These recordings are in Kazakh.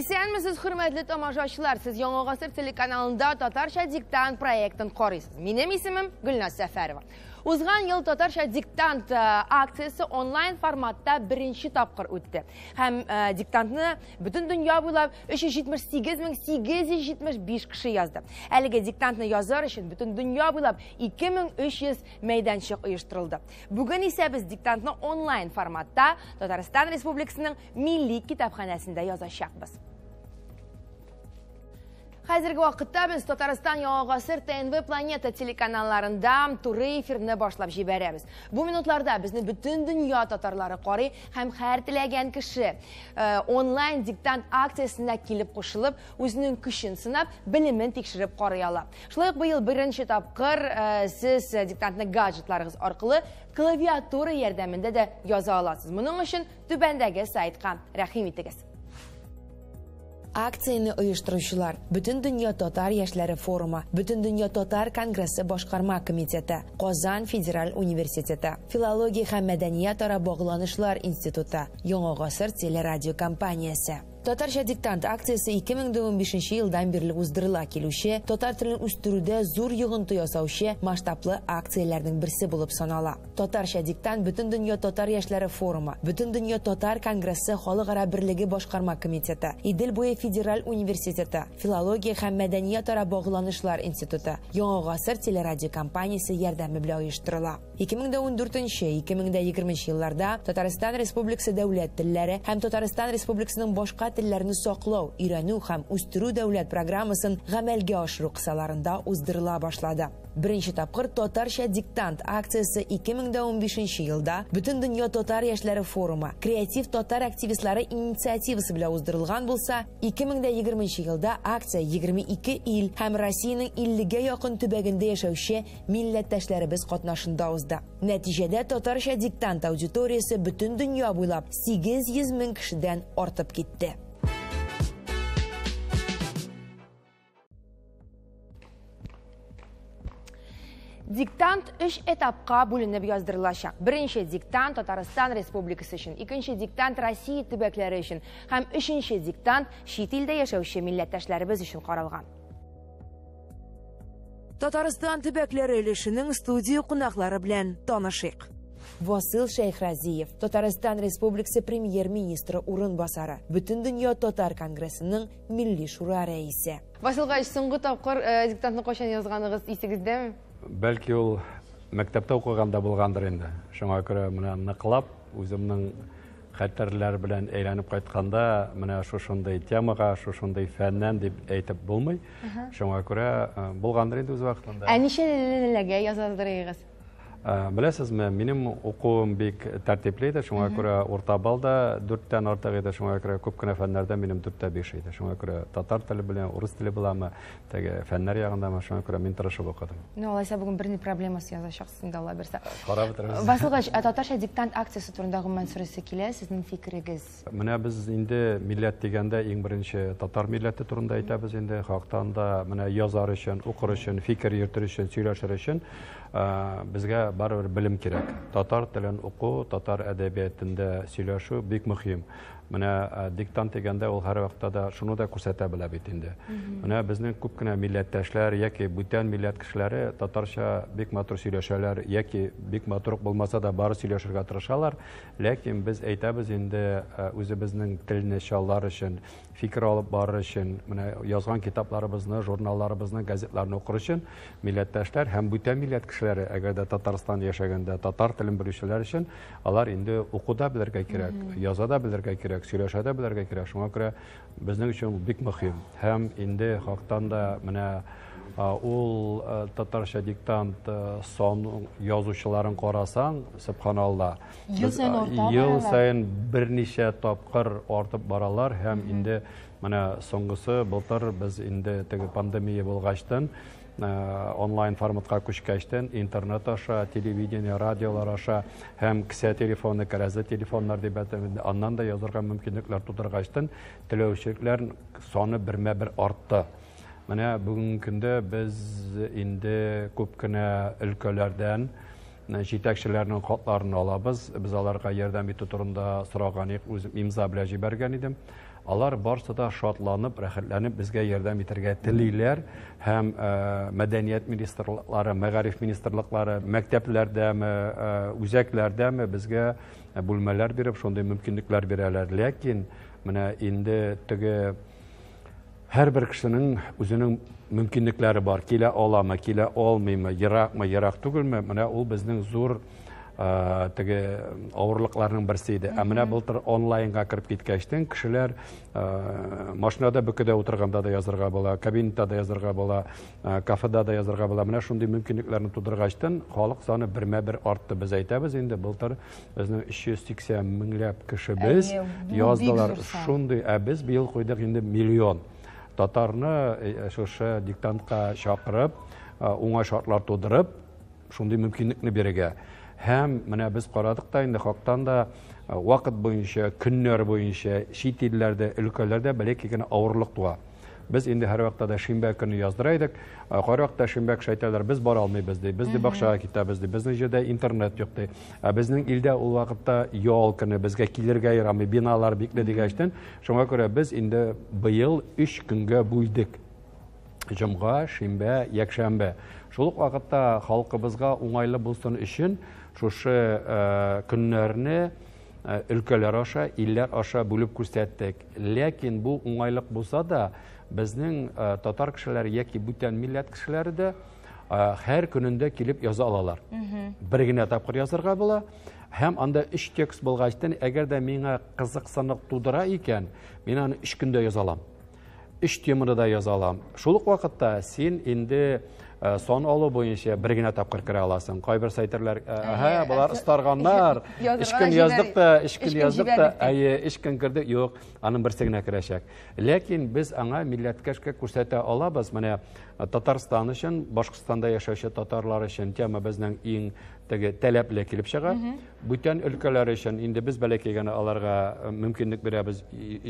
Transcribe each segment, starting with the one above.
Исәнмесез, хөрмәтле тамашачылар, сез Яңа Гасыр телеканалында татарча диктант проектін карыйсыз. Минем исемем Гөлназ Сәфәрова. Узган ел татарча диктант э, акциясы онлайн форматта бірінші тапкыр үтте. Һәм э, диктантны бүтін дөнья буйлап 378875 кеше язды. Әлеге диктантны язар өчен бөтен дөнья буйлап 2300 мәйданчык оештырылды. Бүген исә без диктантны онлайн форматта Татарстан Республикасының Милли китапханәсендә язачакбыз. Қазіргі уақытта біз Татарстан яғағасыр ТНВ планета телеканалларында туры эфирні башлап жіберәбіз. Бұ минутларда бізні бүтін дүния татарлары қарай һәм һәр теләгән э, онлайн диктант акциясына килеп кушылып, өзінің күшін сынап, білімін тикшереп карый ала. Шулай ук быел беренче тапкыр э, сез э, диктантны гаджетларыгыз аркылы клавиатура ярдәмендә дә яза аласыз. өчен түбәндәге сайтка рәхим итегез акцияны ұйыштырушылар, бүтін Дүния татар яшьләре форумы бүтін Дүния татар конгрессы башқарма Комитеті, Қозан федераль Университеті, филология һәм мәдәният ара институты яңа Телерадио Компаниясы татарча диктант акциясы 2015 елдан берлі уздырыла келуше татар телен үстерүдә зур йогынты ясаучы масштаблы акцияләрнең берсе болып санала. Татарча диктант бүтін дөнья татар яшлары форумы, бүтін дөнья татар конгрессы халыкара бірлігі башқарма комитеті, Идел буе федераль университеті, филология һәм мәдәният ара багланышлар институты, Яңа гасыр телерадио компаниясе ярдәме белән 2014-2020 елларда Татарстан Республикасы дәүләт телләре һәм Татарстан Республикасының башка телләрне соқлау, өйрәнү һәм үстерү дәүләт программасын гамәлгә ашыру кысаларында уздырыла башлады бірінші тапқыр тотарша диктант акциясы 2015 жылда бүтін дүние тотар яшьләре форумы креатив тотар активистлары инициативасы белән уздырылган булса 2020 елда акция 22 ил һәм россиянең 50 якын төбәгендә яшәүче милләттәшләребез катнашында узды нәтиҗәдә тотарша диктант аудиториясы бүтін дөнья буйлап 800 мең кешедән артып китте диктант үш этапқа бөлініп жаздырылашақ бірінші диктант татарстан республикасы үшін екінші диктант россия төбәкләре үшін һәм үшінші диктант шет елдә яшәүче милләттәшләребез үшін каралган татарстан төбәкләре өлешенең студия кунаклары белән танышық. Васил Шәйхразиев, Татарстан Республикасы премьер-министры урынбасары, Бүтән дөнья татар конгрессының милли шура рәисе. Василгай, соңгы тапкыр э, диктантны кайчан язганыгыз исегездәме? бәлки ол мәктәпте оқығанда болғандыр енді. шуңа күрә менә нықылап өзімнің хәтерләр белән әйләнеп қайтқанда менә шушындай темага шушындай фәннән деп әйтеп болмай шуңа күрә болғандыр енді үз вакытында ә ничә язалдырыгыз Э, білесіз ме менің оқуым бек тәртіплі еді шуңа көрә орта балда да дүрттән артық еді шуңа көрә көп кенә фәннәрдә минем дүрттә биш иде шуңа күрә татар теле белән урыс теле буламы теге фәннәр ягындамы шуңа күрә мен тырышып оқыдым ну алайса бүген бер проблемасы язачаксыз инде алла бирсә карап э, утырабыз басылгач татарча диктант акциясы турында гомумән сорыйсы килә сезнең фикерегез менә без инде милләт дигәндә иң беренче татар милләте турында әйтәбез инде хактан да менә язар өчен укыр өчен фикер йөртер өчен сөйләшер өчен Э, бізге бар бір білім керек татар тілін оқу татар әдебиетінде сөйлесу бик мұхим. Міне э, диктант дегенде ол һәр вакытта да шуны да күрсәтә белә бит инде. Менә безнең күп кенә милләттәшләр яки бүтән милләт кешеләре татарча бик матур сөйләшәләр яки бик матур булмаса да бары сөйләшергә тырышалар, ләкин без әйтәбез инде э, үзебезнең телне чаллар өчен пикір алып бары үшін мына язған китапларыбызны журналларыбызны газетларын оқыр үшін милләттәштәр һәм бүтән милләт кешеләре әгәр дә татарстанда яшәгәндә татар телен белүчеләр өчен алар инде укуда белергә кирәк яза да белергә кирәк сөйләшә дә белергә кирәк шуңа күрә безнең өчен бик мөһим һәм инде хактан да менә ол э, татарша диктант э, соның язушыларын қарасаң субханалла ел сайын бірнеше топқыр артып баралар һәм инде міне соңғысы былтыр біз инде теге пандемия болғаштан э, онлайн форматқа күшкәштен интернет аша телевидение радиолар аша һәм кісә телефоны кәрәзі телефондар деп аннан да язырға мөмкинлекләр тудырғаштан теләүчелекләр соны бермә бір артты міне бүгінгі күнде біз енді көп кіне өлкөлөрдөн жетекшілерінің алабыз біз аларға ярдәм итүү турында сұраған өзім имза белән жибәргән идем алар барсы да шатланып рәхәтләнеп безгә ярдәм итәргә телиләр һәм e, мәдәният министрлыклары мәгариф министрлыклары мәктәпләрдәме e, үзәкләрдәме безгә e, бүлмәлер биреп шундый мөмкинлекләр бирәләр ләкин менә инде теге әрбір кісінің өзінің мүмкіндіктері бар килә аламы килә алмыймы алмай ма түгелме ма ул безнең зур ә, тіге ауырлықларының бірісі еді ә міне былтыр онлайнға кіріп кеткештен кішілер ә, машинада бүкіде отырғанда да язырга бола кабинетта да язырга бола ә, кафеда да язырга була міне шундый мүмкіндіктерді тудырғаштан халык саны бірме бір артты біз айтабыз инде былтыр безнең үш жүз сексен мыңлап кіші яздылар шундый ә біз биыл қойдық енді миллион татарны шушы диктантка чакырып уңай шартлар тудырып шундый мөмкинлекне береге. һәм менә біз карадык та инде да уақыт бойынша, күннәр бойынша, чит илләрдә өлкәләрдә бәлки ауырлық біз енді әр уақытта да шимбә күні яздырайдық қай уақытта шимбә кіші біз бара алмайбыз дейді біз бақшаға кетеміз дейді біздің жерде интернет жоқ дейді біздің елде ол уақытта ял күні бізге келерге ярамай биналар бикле дегештен шуңа күрә біз енді быйыл үш күнге бүлдек жұмға шимбә якшәмбе шул ук вакытта оңайлы уңайлы үшін өчен шушы күннәрне өлкәләр аша илләр аша бүлеп күрсәттек ләкин бу оңайлық булса да біздің ә, татар кішілері яки бүтән милләт кішілері де һәр күнінде келіп яза алалар. Бер генә тапкыр язарга Һәм анда 3 текст булгачтан, әгәр дә миңа қызықсынық тудыра икән, мен аны іш көндә яза алам. 3 темада да яза алам. Шул ук вакытта син инде Э, сон алу бойынша бер генә тапкыр керә аласың кайбер сайтерлар әһә «Э, э, болар остарганнар өч көн яздык та өч көн яздык та әйе өч көн керде аның берсе ләкин біз аңа милләткәшкә күрсәтә алабыз мәне татарстан үшін, башкортстанда яшәүче татарлар үшін тема безнең ең теге тәләпле килеп шыға. Бүтән өлкәләр өчен инде без бәләкәй генә аларга э, мөмкинлек бирәбез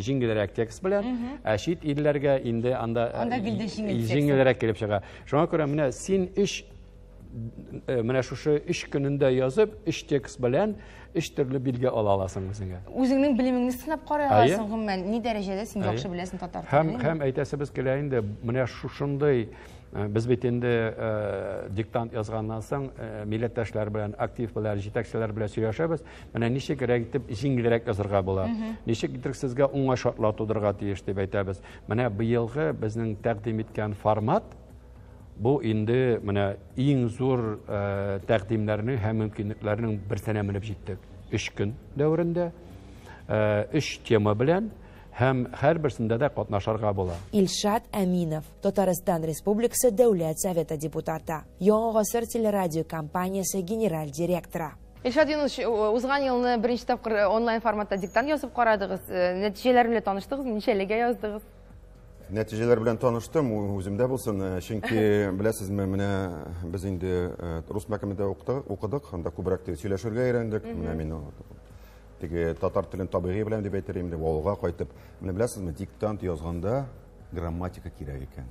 җиңелрәк текст белән, ә чит илләргә инде анда э, җиңелрәк килеп чыга. Шуңа күрә менә син эш э, менә шушы эш көнендә язып, 3 текст белән эш төрле билге ала аласың үзеңә. Үзеңнең белемеңне сынап карай аласың гомумән. Ни дәрәҗәдә син яхшы беләсең татар телен. Һәм һәм әйтәсебез килә инде, менә шушындый Э, біз бетенде енді э, диктант язғаннан соң э, милләттәшләр белән актив белән җитәкчеләр белән сөйләшәбез менә ничек итеп җиңелрәк язырга була ничек итеп сезгә уңай шартлар тудырырга тиеш дип әйтәбез менә быелгы безнең тәкъдим иткән формат бу инде менә иң зур тәкъдимнәрнең һәм мөмкинлекләрнең берсенә менеп җиттек өч көн дәверендә өч тема белән һәм һәрберсендә дә катнашырга була. Илшат Әминов, Татарстан Республикасы Дәүләт Советы депутаты, Яңа гасыр телерадио компаниясе генераль директоры. Илшат Юнусович, э, узган елны беренче тапкыр э, онлайн форматта диктант язып карадыгыз. Э, Нәтиҗәләр белән таныштыгыз, ничәлегә яздыгыз? Нәтиҗәләр белән таныштым үземдә булсын чөнки беләсезме менә без инде рус мәкәмендә укыдык анда күбрәк сөйләшергә өйрәндек менә мин тиги татар тилин табигый беләм дип әйтер инде авылга кайтып менә беләсезме диктант язганда грамматика кирәк икән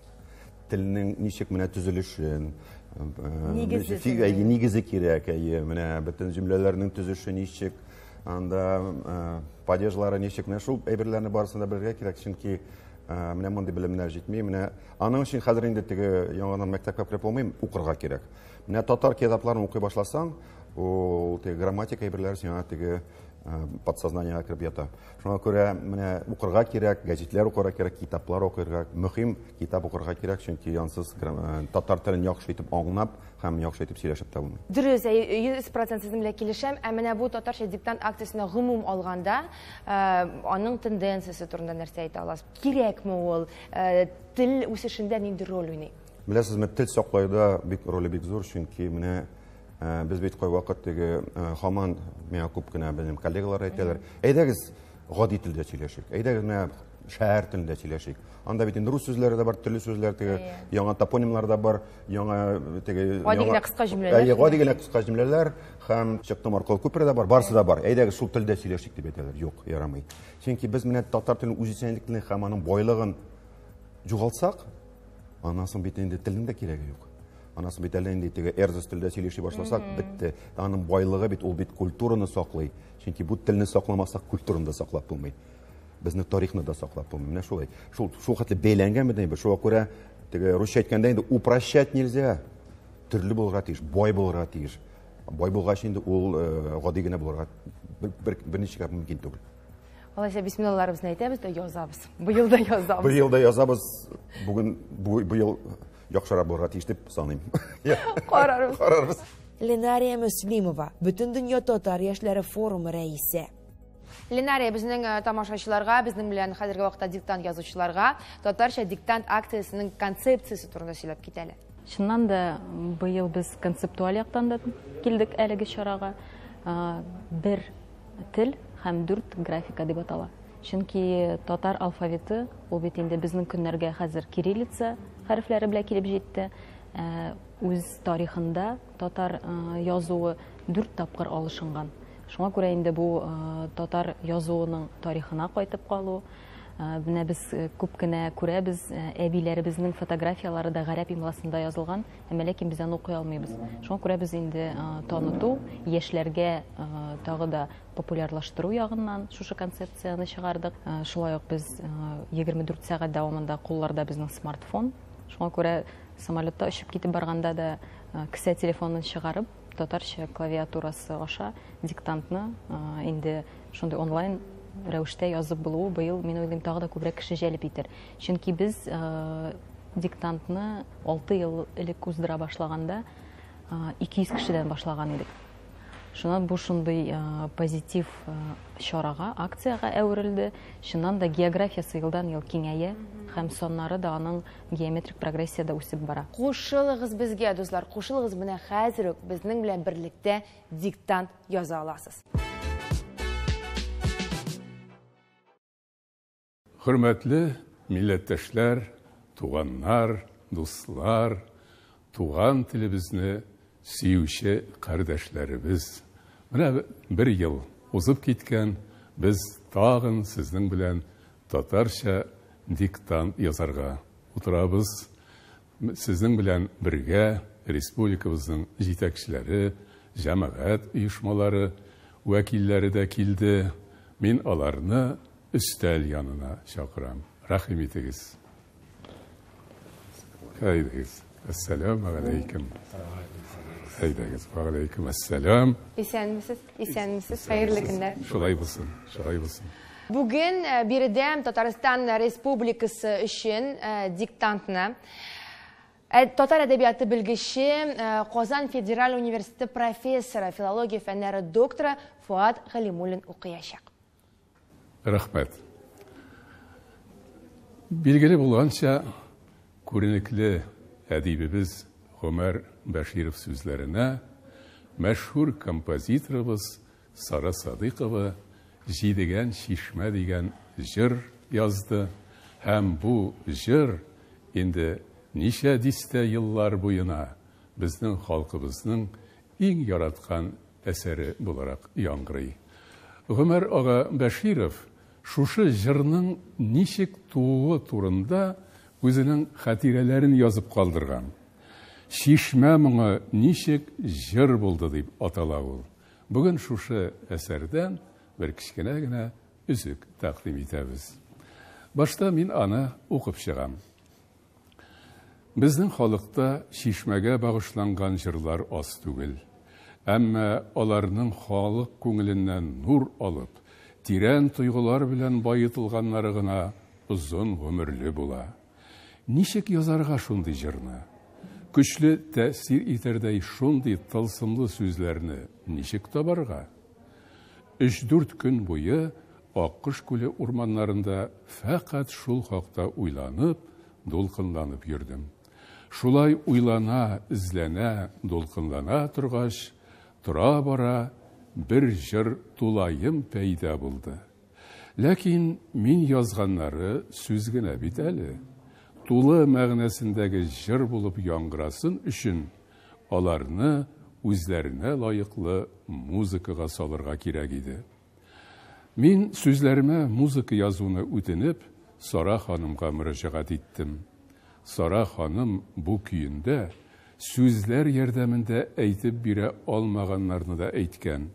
телнең ничек менә төзелешен э, нигезе кирәк әйе менә бөтен җөмләләрнең төзеше ничек анда э, падежлары ничек менә шул әйберләрне барысын да белергә кирәк чөнки э, менә мондый белемнәр җитми менә аның өчен хәзер инде теге яңадан мәктәпкә кереп булмый укырга кирәк менә татар китапларын укый башласаң ул теге грамматика әйберләре сиңа теге Э, подсознание кіріп шуңа күрә менә укырга кирәк гәзитләр укырга кирәк китаплар укырга мөһим китап укырга кирәк чөнки янсыз э, татар телен яхшы итеп аңлап һәм яхшы итеп сөйләшеп тә булмый дөрес йөз процент сезнең белән килешәм ә менә бу татарча диктант акциясенә гомум алганда э, аның тенденциясе турында нәрсә әйтә аласыз кирәкме ул тел үсешендә нинди роль уйный беләсезме тел саклауда бик роле бик зур чөнки менә Э, біз бит кой убакыт тиги э, хаман мен көп гына биздин коллегалар айталар әйдәгез гади телдә сөйләшик әйдәгез менә шәһәр телендә сөйләшик анда бит инде рус сүзләре дә бар төрле сүзләр теге э, яңа топонимлар да бар яңа теге гади генә кыска җөмләләр әйе гади генә кыска җөмләләр һәм чыктым аркылы күпер дә бар барысы да бар әйдәгез шул телдә сөйләшик дип әйтәләр юк ярамый чөнки без менә татар телен үзенчәлекне һәм аның байлыгын югалтсак аннан соң бит инде телнең дә кирәге юк анасы бит дейді теге эрзес тілдә сөйлеши башласак бітті аның байлығы бит ол бит культураны саклый чөнки бу телне сакламасак культураны да саклап булмый безнең тарихны да саклап булмый менә шулай шул шул хәтле бәйләнгән бит шуңа күрә теге русча әйткәндә инде упрощать нельзя түрлі булырга тиіш бай булырга тиіш бай булгач инде ул э, гади генә булырга берничә мөмкин түгел Алайса бисмиллаларыбызны әйтәбез дә язабыз. Быел да язабыз. Быел да язабыз. Бүген быел Жокшора борға тиіштеп санайм. Карарбыз. Карарбыз. Ленария Мөслимова, бүтін дүнья татар яшьләре форумы рәисе. Ленария біздің тамашашыларға, біздің білән қазіргі уақытта диктант язушыларға татарша диктант акциясының концепциясы турында сөйлеп кетелі. Шыннан да биыл біз концептуал яқтан да келдік әлігі шараға. Бір тіл һәм дүрт графика деп атала. Чөнки татар алфавиты ол бит инде безнең көннәргә хәзер кириллица harflari bilan kelib жетті өз тарихында татар язуы дүрт тапқыр алышынған шуңа күрә инде бу татар язуының тарихына кайтып калу менә без күп кенә күрәбез әбиләребезнең фотографиялары да гарәп имласында язылган әмма ләкин без аны укый алмыйбыз шуңа күрә без инде таныту яшьләргә тагы да популярлаштыру ягыннан шушы концепцияны шығардық, шулай ук без 24 сәгать дәвамында кулларда безнең смартфон ошоңа күрә самолетта очып китеп барғанда да кісі телефонын шығарып, Татарша клавиатурасы аша диктантны енді сондай онлайн рәвештә язып болуы быел мен уйлыйм тагы да күбрәк кеше җәлеп итер чөнки без диктантны алты ел элек уздыра башлаганда ике йөз кешедән башлаган едік шынан бұл шындай позитив шараға акцияға әурілді шынан да географиясы йылдан ел кеңәйе һәм соннары да аның геометрик прогрессия да үсеп бара қушылығыз бізге достар қушылығыз менә хәзер үк безнең белән берлектә диктант яза аласыз хөрмәтле милләттәшләр туганнар дуслар туган телебезне сүйуші қардашларыбыз мына бір ел ұзып кеткен біз тағын сіздің білән татарша диктант язарға утырабыз. сіздің білән бірге республикабыздың жетекшілері жамағат ұйышмалары уәкилләре дә килде Мен аларны үстәл янына шақырам рәхим итегез Assalomu alaykum. Haydangiz va alaykum assalom. Esenmisiz? Esenmisiz? Xayrli kunlar. Shulay bo'lsin. Shulay bo'lsin. Bugun e, Birdam Tatariston Respublikasi uchun e, diktantni Татар e, adabiyoti білгіші Qozon federal universiteti профессоры, filologiya fanlari doktori Fuat G'alimulin o'qiyashaq. Rahmat. Bilgili болғанша әдебибіміз ғұмар бәширов сөздеріне мәшһүр композиторыбыз сара садықова жидеген шишмә деген жыр язды һәм бұл жыр енді неше дисте йыллар бойына біздің халқыбыздың иң яратқан әсәрі боларақ яңғырый ғұмар аға бәширов шушы жырның нишек тууы турында өзінің хатирелерін язып қалдырған шишмә мұңы нишек жыр болды деп атала ол бүгін шушы әсәрден бір кішкене генә үзік тәкъдим итәбез башта мин аны оқып шығам. біздің халықта шишмәгә бағышланған жырлар аз түгел Әммә аларның халық күңеленнән нур алып тирән туйгылар белән байытылғаннары ғына озын бола. Нишек язарға шундый жырны Күшлі тәсір етердей шундый тылсымлы сөзлеріні нишек табарға? үш дүрт күн бойы Аққыш күле урманнарында фәқат шул хақта уйланып долқынланып жүрдім. шулай уйлана эзләнә долқынлана тұрғаш, тұра бара бір жыр тулайым пәйда болды. ләкин мен язғанлары сүз генә бит тулы мәгънәсендәге җыр булып яңгырасын өчен аларны үзләренә лайықлы музыкага салырга кирәк иде. Мин сүзләремә музыка язуны үтенеп Сара ханымга мөрәҗәгать иттем. Сара ханым бу көендә сүзләр ярдәмендә әйтеп бирә алмаганнарны да әйткән.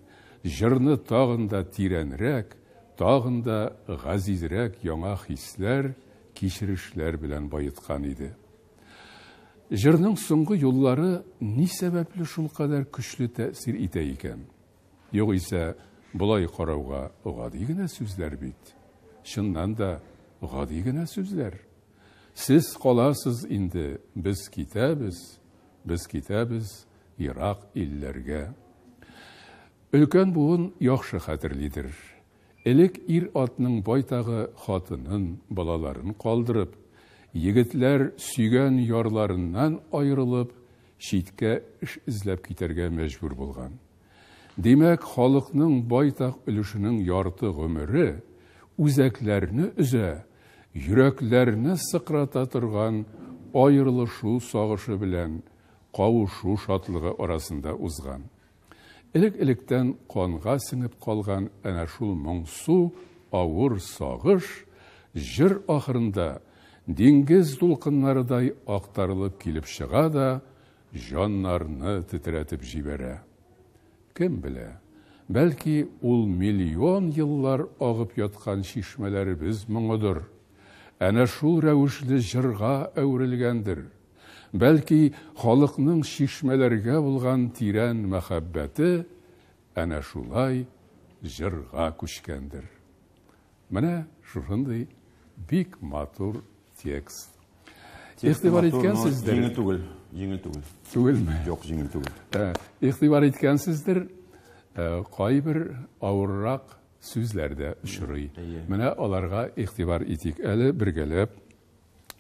Жырны тагында тирәнрәк, тагында газизрәк яңа хисләр кешірішілер білән байытқан иде жырның сұңғы юллары ни сәбәплі шул қадар күшлі тәсір итә икән Йоқ болай бұлай гади бит Шыннан да гади генә сүзләр қоласыз каласыз инде без біз без Ирақ иллерге. Үлкен бұғын буын яхшы элек ир атның байтағы хатынын балаларын қалдырып егітлер сүйген ярларынан айырылып шитке іш іздеп кетерге мәжбүр болған демәк халықның байтақ үлішінің ярты ғымыры үзәкләрне үзе, йөрәкләрне сыкрата тұрған айырылышу сағышы белән қауышу шатлыгы арасында узган элек электен қонға сіңіп қалған әнә шул мұңсу ауыр сағыш жыр ақырында деңгіз дұлқынларыдай ақтарылып келіп шыға да жаннарны тітіретіп жібере. кім білі, бәлкі ул миллион еллар ағып ятқан шишмәләребез біз әнә шул рәвешле жырға өрілгендір, бәлки халықның шишмәләргә булган тирән мәхәббәте әнә шулай җырга күшкәндер. Менә шушындый бик матур текст. Игътибар иткәнсездер. Җиңел түгел, җиңел түгел. Түгелме? Юк, җиңел түгел. Ә, игътибар иткәнсездер, ә, кайбер авыррак сүзләрдә очрый. Менә аларга ихтибар итик әле бергәләп.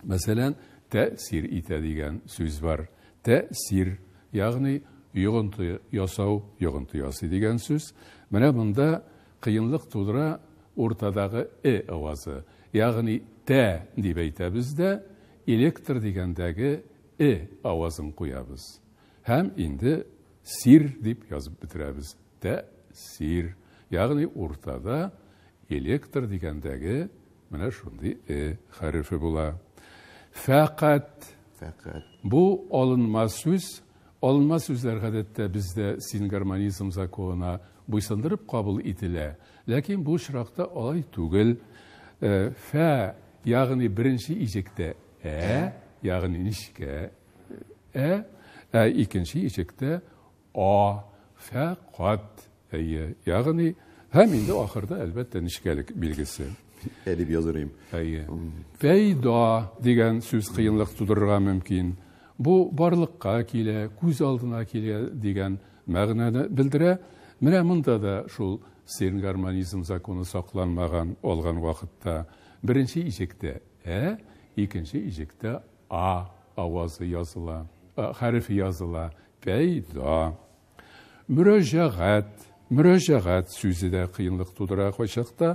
Мәсәлән, тәсир итә деген сөз бар. Тәсир, яғни йогынты ясау, йогынты ясы деген сөз. Менә монда қиынлық тудыра ортадағы э ауазы. Яғни тә деп айтабыз да электр дегендегі э авазын қоябыз. Һәм инде сир деп язып Тә-сир, яғни ортада электр дегендегі менә шундай ә хәрефе болады Фәқат. Фәқат. Бұл олынмас сөз. Олынмас сөздер ғадетті бізді сингармонизм законына бұйсындырып қабыл етілі. ләкин бұл шырақта олай түгел Фә, яғни бірінші ежекті ә, яғни нешке ә, екінші ежекті о, фә, қат, әйе, яғни, әмінді ақырда әлбәтті нешкелік белгісі әдебиозырым әйе фәйда деген сөз қиынлық тудырырға мүмкін бұл барлыққа келе көз алдына келе деген мағынаны білдіре міне мұнда да шул сен гармонизм законы сақланмаған алған уақытта бірінші ижекте ә екінші ижекте а ауазы языла хариф языла пәйда мүрәжағат мүрәжағат сөзі де қиынлық тудыра қойшақта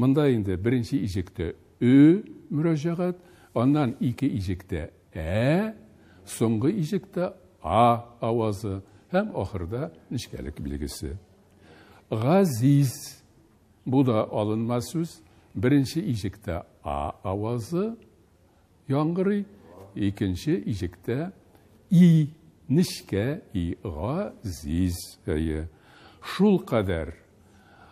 мында енді бірінші изекте ө, мұражағат, ондан екі изекте ә соңғы изекте а ауазы һәм ақырда нүшкәлік белгісі ғазиз бұл да алынма сөз бірінші изекте а ауазы Яңғыры, екінші изекте и нүшкә, и ғазиз шул қадар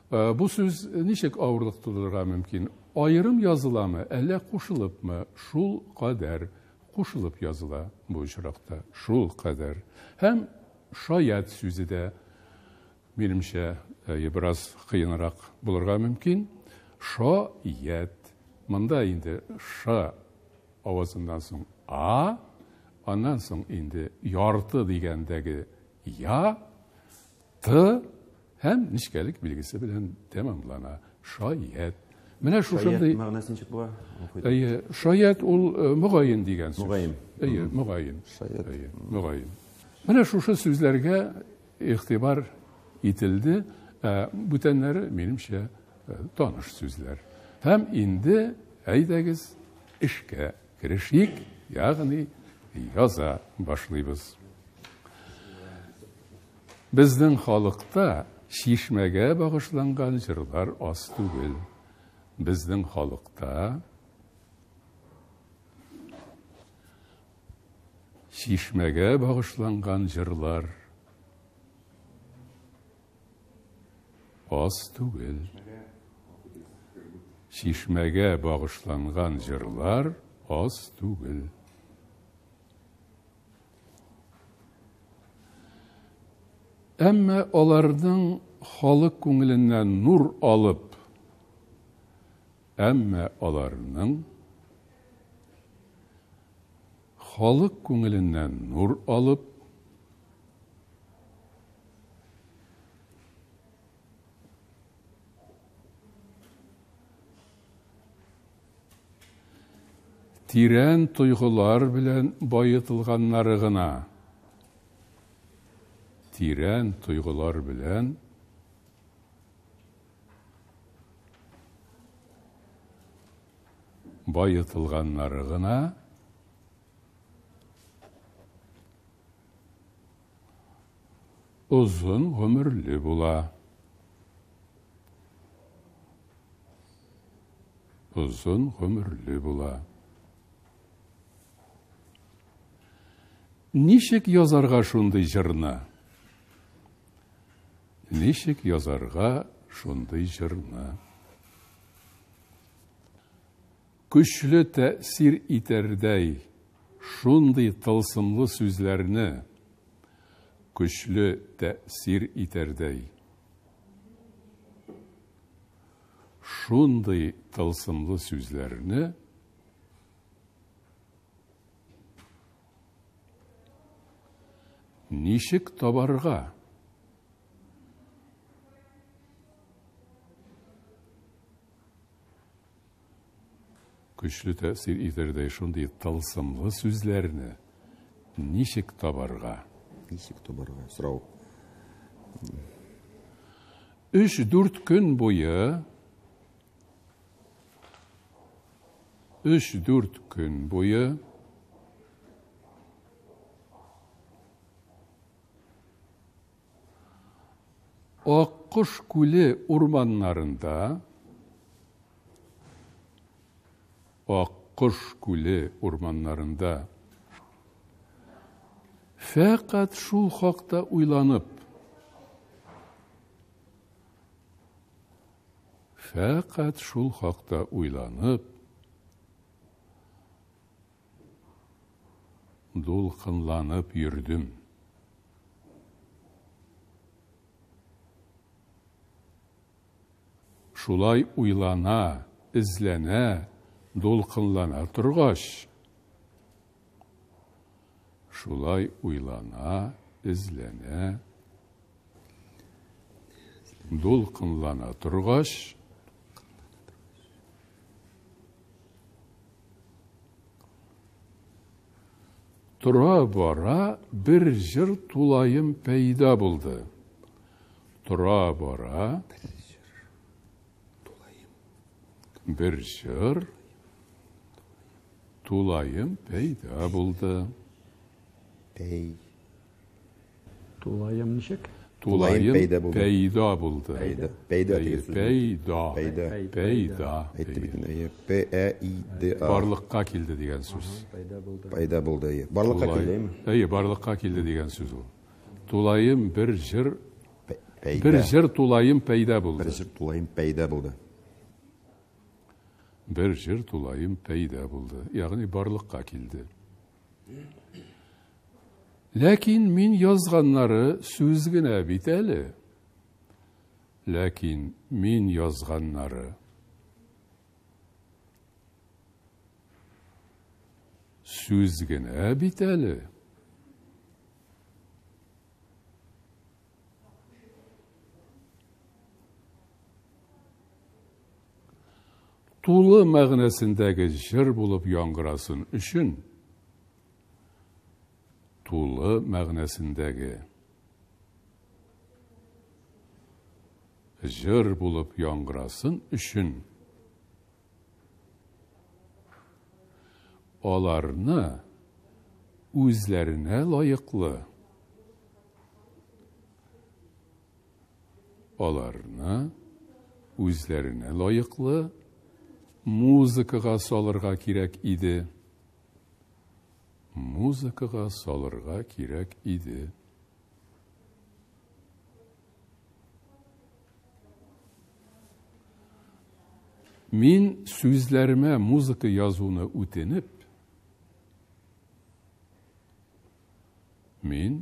Бұл сөз нешек ауырлық тұрдылыға мүмкін? Айырым yazыла мү? Әлі қушылып мү? Шул қадәр. Қушылып yazыла бұйшырақта. Шул қадәр. Әм шо-йәд сөзі дә мүмкінші біраз қиынырақ бұлырға мүмкін. Шо-йәд. Мұнда үнді шо ауазындансың а, андансың үнді ярты деген дәгі я, Һәм нишкәлек билгесе белән тәмамлана. Шаят. Менә шушындый мәгънәсен чик була. Әйе, шаят ул мөгаен дигән сүз. Мөгаен. Әйе, мөгаен. Шаят. Мөгаен. Менә шушы сүзләргә игътибар ителде. Бүтәннәре минемчә таныш сүзләр. Һәм инде әйдәгез эшкә керешик, ягъни яза башлыйбыз. Безнең халыкта шишмәге бағышланған жырлар аз біздің халықта шишмәге бағышланған жырлар аз түгел. шишмәге бағышланған жырлар аз түгел. Әммә аларның халык күңеленнән нур алып, әммә аларның халык күңеленнән нур алып, тирән тойғылар белән байытылганнары гына тирән тойғылар белән байытылғаннары гына ұзын бола. бола. ұзын гомерле бола. Ничек язарға шундый ничек язарға шундый жырны Күшлі тәсир итәрдәй шундый тылсымлы сүзләрне күшлі тәсир итәрдәй Шундай тылсымлы сүзләрне ничек табарға. күшлі тәсір итердей шондай талсымлы сүзләрне нишек табарға. нишек табарға, сұрау үш дүрт күн бойы үш дүрт күн бойы Аққыш күлі орманларында аққыш күлі орманларында Фәқат шул хақта ойланып, Фәқат шул хақта ойланып, Долқынланып үрдім. Шулай ойлана, ізләне, долқынлана тұрғаш. шулай уйлана ізлене долқынлана тұрғаш. тұра бара бір жыр тулайым пайда болды тұра бара бір жыр Тулайым пейда болды Pey. Tuğlayım nişek? Тулайым пейда болды пейда buldu. Peyda. Peyda. Peyda. Peyda. Айтты П э и д а. деген сөз Пайда болды, Пайда Барлыққа Барлыкка деген сөз ол. Тулайым бір жыр. Бір жыр тулайым пайда болды жыр тулайым bir жер тулайым пәйда булды. Ягъни барлыкка килде. Ләкин мин язганнары сүз генә бит әле. Ләкин мин язганнары сүз генә бит әле. tuğla məğnəsindəki şir bulup yonqırasın üçün tuğla məğnəsindəki jir bulup yonqırasın üçün onlarını özlərinə layıklı, onlarını özlərinə layıklı. музыкаға салырға кирәк иде. Музыкаға салырға кирәк иде. Мин сүзләремә музыка язуны үтенеп, мин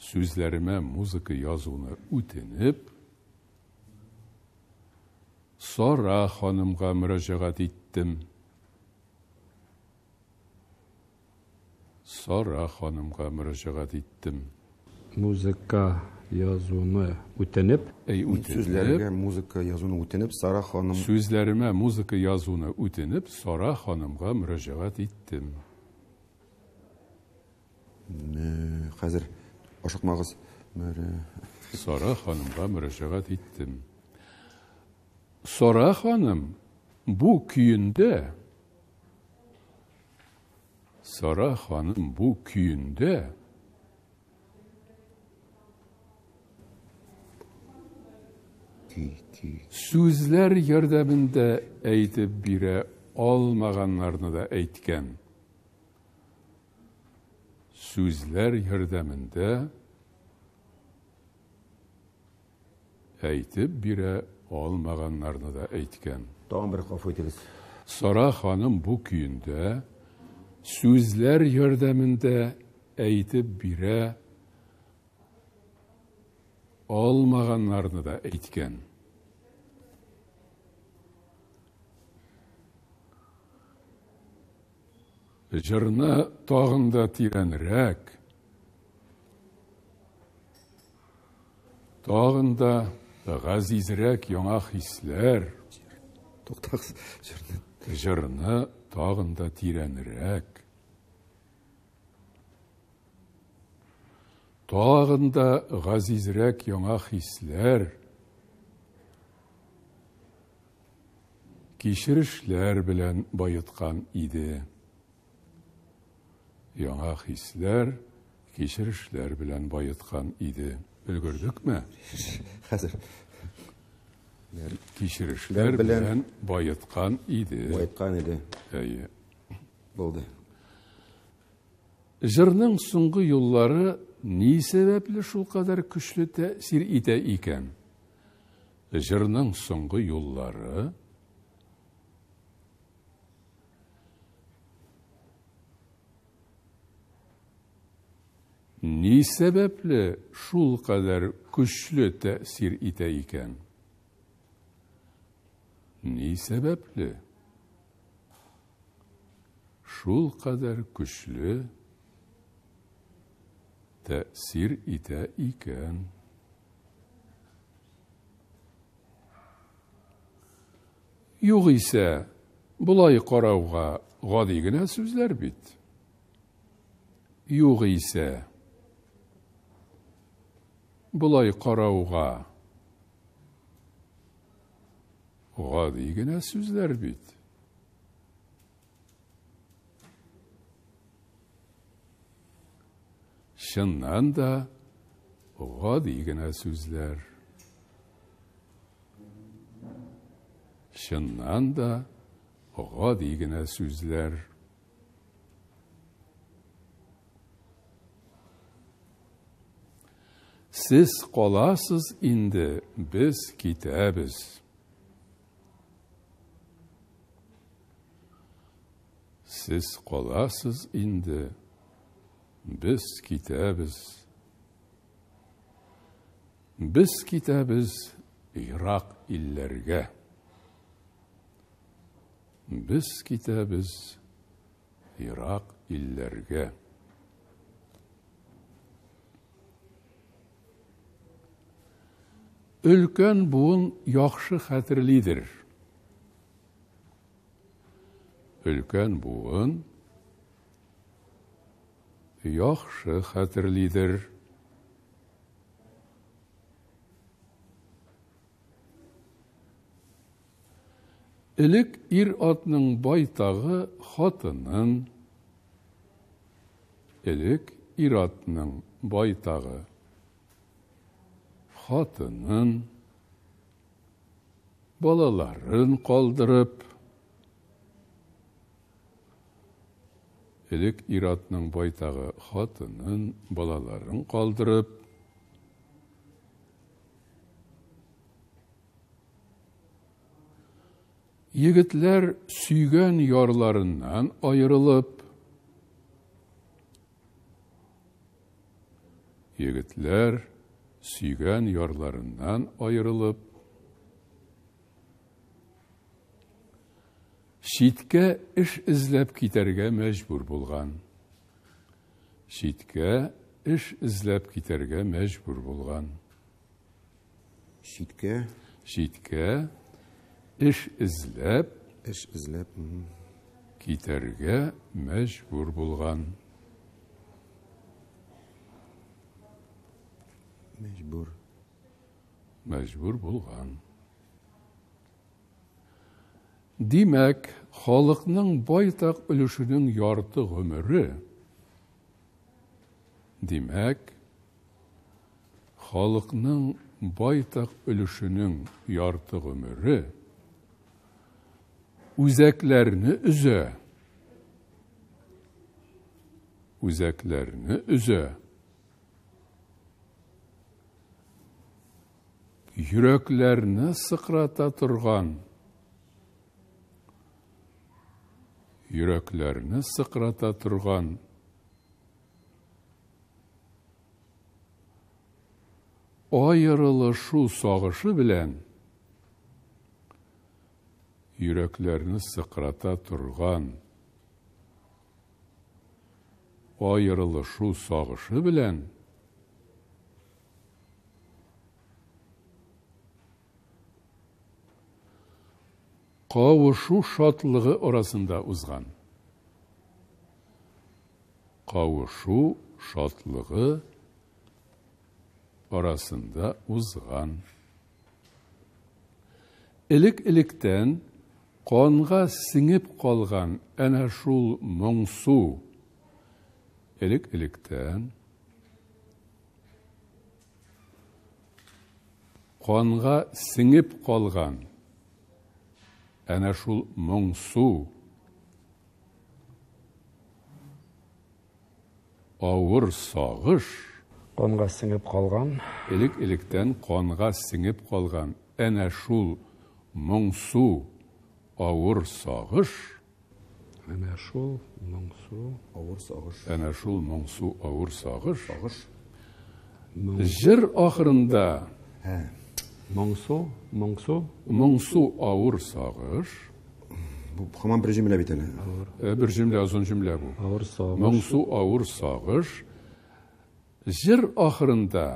сүзләремә музыка язуны үтенеп, сора ханымға мөрәжәғәт еттім. сора ханымға мөрәжәғәт еттім. музыка язуны үтенеп сүзләргә музыка язуны үтенеп сара ханым сүзләремә музыка язуны үтенеп сара еттім. мөрәҗәгать қазір хәзер ашыкмагыз сара ханымға мөрәҗәгать еттім. Sora Hanım bu köyünde Sara Hanım bu köyünde sözler yardımında eğitip bire almaganlarını da eğitken sözler yardımında eğitip bire алмағанларына да айтқан тағы бір қафу етіңіз ханым бұл күйінде сөзлер ярдәмінде әйтіп бере алмағанларына да айтқан жырны тағын да тирәнірәк ғазизірек жаңа хислер жырны тағын да тирәнірек тағын да ғазизірек жаңа хислер кешірешләр белән байытқан иде яңа хисләр кешірешләр белән байытқан иде үлгердік мә қазір кешірішілер білен байытқан иді байытқан иді иә болды жырның соңғы юллары ни сәбәпле шул қадар көчле тәсир итә икән жырның соңғы юллары ни сәбәпле шул кадәр көчле тәсир итә икән? Ни сәбәпле шул кадәр көчле тәсир итә икән? Юк исә, булай карауга гади генә сүзләр бит. Юк исә, Бұлай қарауға оға генә сөздер бит Шыннан да ғади генә сүзләр Шыннан да ғади генә сүзләр сіз қоласыз инде, біз кетебіз. Сіз қоласыз инде, біз кетебіз. Біз кетебіз Ирақ иллерге. Біз кетебіз Ирақ иллерге. үлкен буын яхшы хәтерлидер үлкен буын яхшы хәтерлидер Элек ир атның байтағы хатынын элек ир атның байтағы hatının balaların kaldırıp элек иратның байтагы хатынын балаларын калдырып егетләр сөйгән ярларыннан айырылып егетләр süygen yorlarından ayrılıp, Şitke iş izlep giterge mecbur bulgan. Şitke iş izlep giterge mecbur bulgan. Şitke? Şitke iş izlep... İş izlep... mecbur bulgan. Mecbur. Mecbur bulgan. Demek, халыкның байтак өлешенең ярты гомере, Димәк, халыкның байтак өлешенең ярты гомере үзәкләрне өзә. Үзәкләрне өзә. жүрәкләрне сықрата тұрған йөрәкләрне сықрата тұрған айырылышу сагышы белән йөрәкләрне сыкрата тұрған айырылышу білән. кавышу шатлығы орасында ұзған. Қаушу шатлығы арасында узган элек еліктен қонға сіңіп қолған әнәшул шул моңсу элек-электән қонға сіңіп қалған әнә шул моңсу ауыр соғыш қанға сіңіп қалған елік еліктен қанға сіңіп қалған әнә шул мұңсу ауыр соғыш әнә шул мұңсу ауыр соғыш әнә шул мұңсу ауыр соғыш сағыш жыр ақырында ә. Мұңсу, мұңсу. Мұңсу ауыр сағыш. Хаман бір жүмілі бітені. Бір жүмілі, азын жүмілі бұл. Ауыр сағыш. Мұңсу ауыр сағыш. Зір ақырында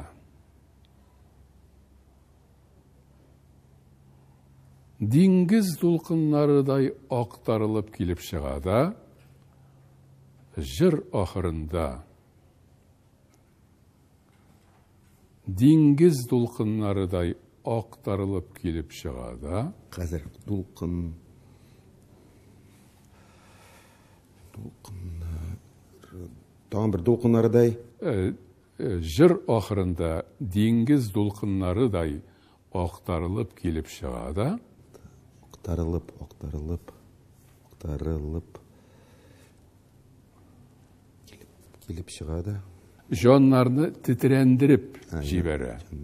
Дингіз дұлқынларыдай ақтарылып келіп шығады, жыр ақырында дингіз дұлқынларыдай ақтарылып келіп шығады қазір хәзер дулкын дулкыннар тагын бер жыр ақырында диңгез дулкыннарыдай ақтарылып келіп шығады оқтарылып ақтарылып ақтарылып келіп, келіп шығады да жаннарны жібереді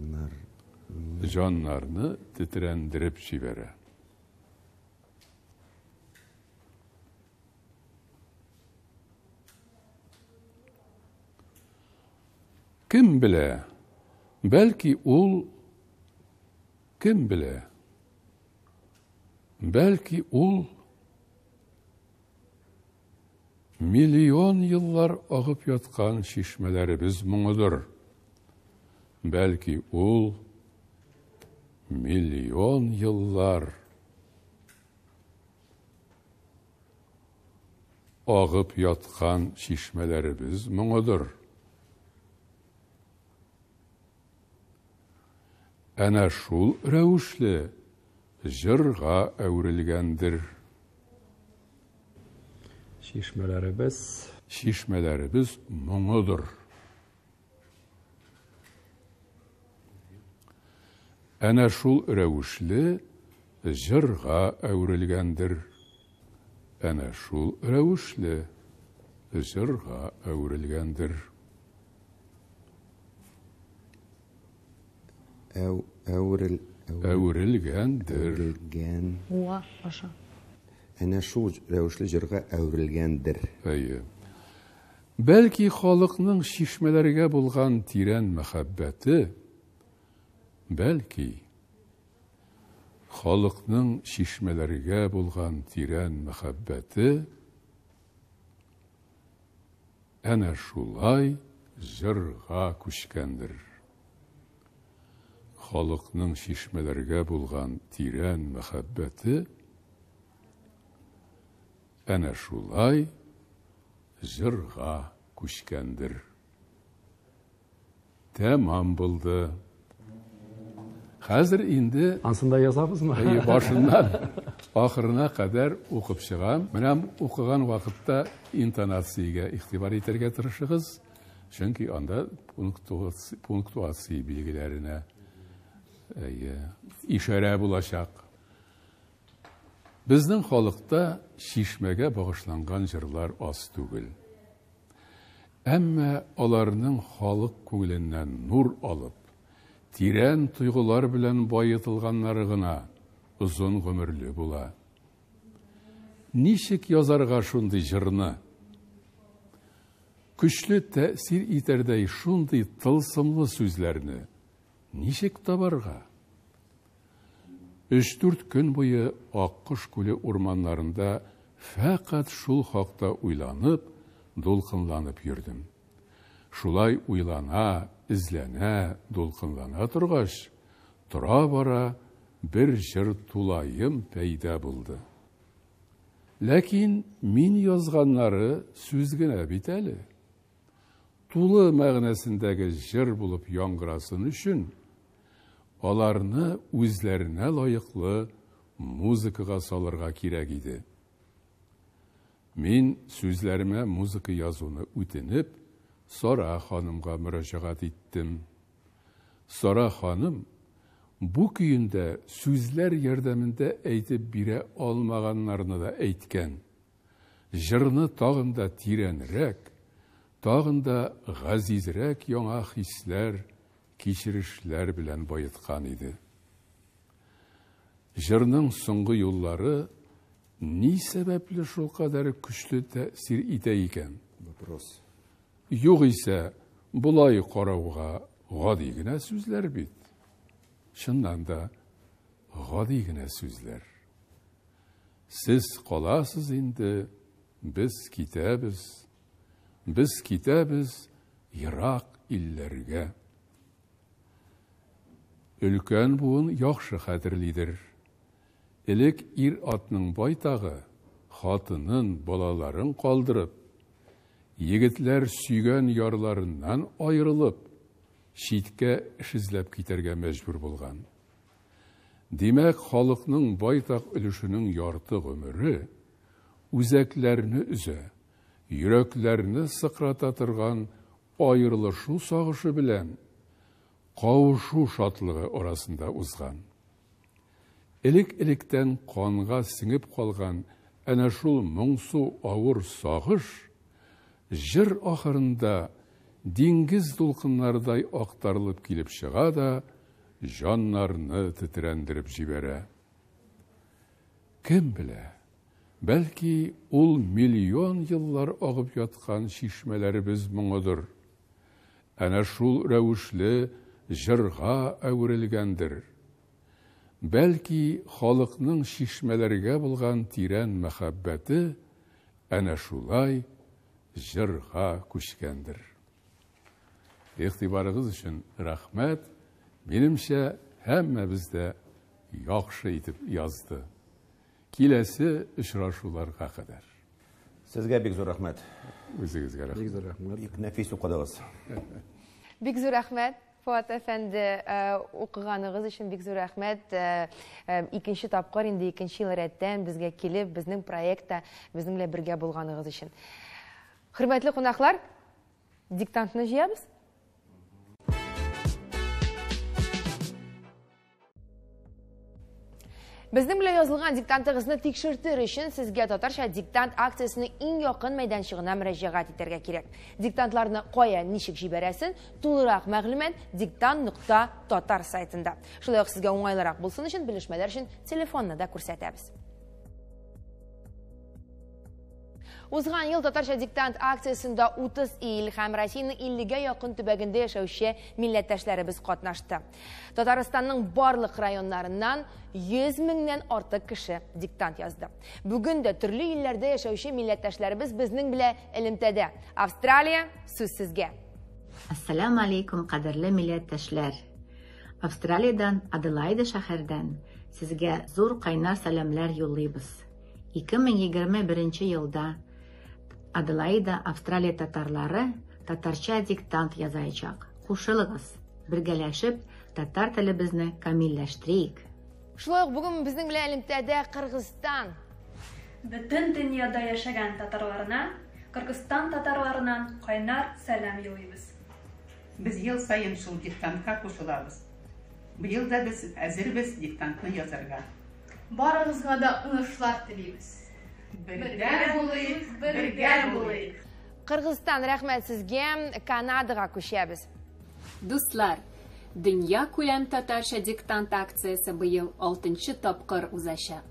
жандарны титірендіріп жібере. кім біле бәлкі ол кім біле бәлки ол миллион йыллар ағып жатқан біз мұңыдыр бәлки ол milyon yıllar ağıp yatkan şişmelerimiz mıdır? Әнә шул рәвешле жырға әүрелгәндер. Шишмәләребез Шишмәләребез моңыдыр. әнә шул рәвешле жырға әүрелгәндер әнә шул рәвешле жырға әүрелгәндер әу әүрел әүрелгәндер уа аша әнә шул рәвешле жырга әүрелгәндер әйе бәлки халыкның шишмәләргә булган тирән мәхәббәте бәлки Халықның шишмәләргә болған тирән мәхәббәте әнә шулай зырға күшкендір. Халықның шишмәләргә болған тирән мәхәббәте әнә шулай зырға күшкендір. тәмам болды Хәзер инде ансында язапыз Әйе, башында. Ахырына кадәр укып чыгам. Менә укыган вакытта интонациягә игътибар итәргә тырышыгыз, чөнки анда пунктуация билгеләренә әйе, ишара булачак. Безнең халыкта шишмәгә багышланган җырлар аз түгел. Әмма аларның халык күңеленнән нур алып тирән тұйғылар білән байытылганнары гына озын гомерле була. язарға язарга шундый күшлі Күшлі тәсір итердәй шундый тылсымлы сүзләрне Нишек табарга? өч күн күн буе Аккош күле фәқат шул хақта уйланып, долқынланып жүрдім. Шулай уйлана, ізләнә, дулқынлана торғаш, тұра бара бір жыр тулайым пәйдә болды. Ләкин мин язғанлары сүзгенә бит әле. Тулы мәғнәсіндәге жыр булып яңғырасын үшін, аларны үзләренә лайықлы музыкаға салырға кирәк иде. Мин сүзләремә музыка язуны үтенеп, Сора ханымға мұражағат еттім. Сора ханым, бұ күйінде сөзлер ердемінде әйтіп бере алмағанларына да әйткен. Жырны тағында тиренірек, тағында ғазизірек яңа хислер, кешірішлер білен байытқан еді. Жырның сұңғы юллары не себепле шолқадары күшті тәсір ите екен? Вопрос. Юқ бұлай қарауға ғади генә бит. Шыннан да ғади генә қаласыз инде, біз китәбез. Біз китәбез Ирақ илләргә. Үлкен бұғын яқшы хәтерлидер. Элек ир атның байтағы қатының балаларын қалдырып, егетлер сүйген ярларынан айырылып шитке іш іздеп мәжбүр болған. Демек, халықның байтақ үлішінің ярты өмірі өзәклеріні үзі, йөрәкләрне сыкрата торган айрылышу сағышы белән шатлығы шатлығы арасында ұзған. Элек-электән қанға сіңіп қалған әнә шул моңсу сағыш сағыш, жыр ақырында деңгіз толқынлардай ақтарылып келіп шыға да жаннарны тітірендіріп жібере кім білә бәлки ул миллион еллар ағып ятқан шишмәләребез моңыдыр әнә шул рәушлі жырға әуірілгендір. бәлки халықның шишмелерге болған тирән мәхәббәті әнә шулай жырға көшкендір Иқтибарығыз үшін рахмет менімше һәммә бізді яхшы итеп язды келесі ұшырашуларға қадар сізге бек зор рахмет өзіңізге рахмет бек зор рахмет нәфис оқыдыңыз бек зор рахмет Фуат әфәнде ә, оқығанығыз үшін бик зур рәхмәт. Ә, ә, икенче тапкыр инде икенче ел рәттән безгә килеп, безнең проектта безнең белән бергә булганыгыз өчен құрметті қонақлар диктантыны жиямыз Біздің біле жазылған диктантығызны текшіртір үшін сізге татарша диктант акциясының ең яқын майданшығына мұрәжағат етерге керек. Диктантларыны қоя нешік жібересін, тулырақ мәғлімет диктант нұқта татар сайтында. Шылайық сізге оңайлырақ болсын үшін білішмелер үшін телефонны да көрсетеміз. Узған ел татарша диктант акциясында 30 ил һәм Россияның 50-гә якын төбәгендә яшәүче милләттәшләребез катнашты. Татарстанның барлык районнарыннан 100 меңнән артык кеше диктант язды. Бүген дә төрле илләрдә яшәүче милләттәшләребез безнең белән элемтәдә. Австралия сүз сезгә. Ассаламу алейкум, кадерле милләттәшләр. Австралиядан, Аделаида шәһәрдән сезгә зур кайнар сәламләр юллыйбыз. 2021 елда Аделаида Австралия татарлары татарча диктант язаячак. Кушылыгыз, бергәләшеп татар телебезне камилләштерик. Шулай ук бүген безнең белән элемтәдә Кыргызстан Бүтін дөньяда яшәгән татарларына, Кыргызстан татарларынан кайнар сәлам біз. Без ел сайын шул диктантка қушылабыз. Быел да без әзербез диктантны язарга. да уңышлар телибез біргә булыйк бергә булыйк Кыргызстан рәхмәт сезгә Канадага күчәбез Дуслар Дөнья күләм татарча диктант акциясы бұйыл 6-нчы тапкыр узачак.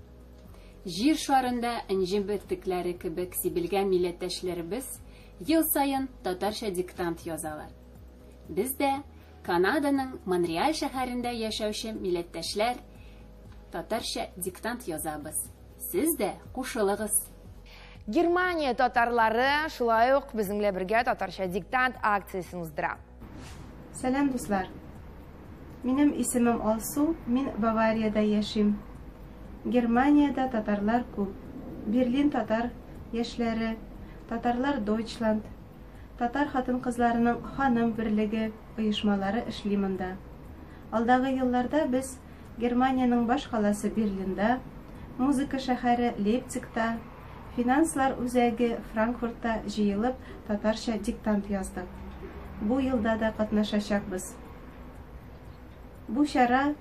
Жир шарында энҗем бөртекләре кебек сибелгән милләттәшләребез ел сайын татарча диктант язалар. Без дә Канаданың Монреаль шәһәрендә яшәүче милеттәшілер татарча диктант язабыз сіз де германия татарлары шулай ук бірге татарша татарша диктант акциясын уздура сәлем достар менің алсу мен баварияда жашайм германияда татарлар көп берлин татар яшьләре татарлар дойчланд татар хатын қызларының ханым бірлігі ұйышмалары эшли Алдағы алдагы біз германияның баш қаласы берлинда музыка шәһәре лейпцигта финанслар үзәге франкфуртта жиылып татарша диктант яздық бұл елда да біз. бұл шара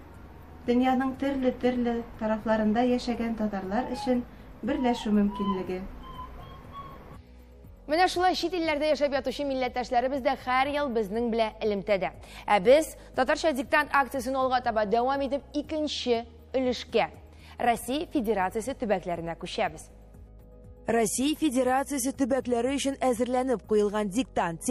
дөньяның түрлі-түрлі тарафларында яшәгән татарлар үшін берләшү мөмкинлеге Менә шулай чит илләрдә ятушы ятучы бізді дә ел безнең белән элемтәдә. Ә без татарча диктант акциясын олға таба дәвам итеп икенче өлешкә Россия Федерациясы төбәкләренә күчәбез. Россия Федерациясы төбәкләре үшін әзірләніп қойылған диктант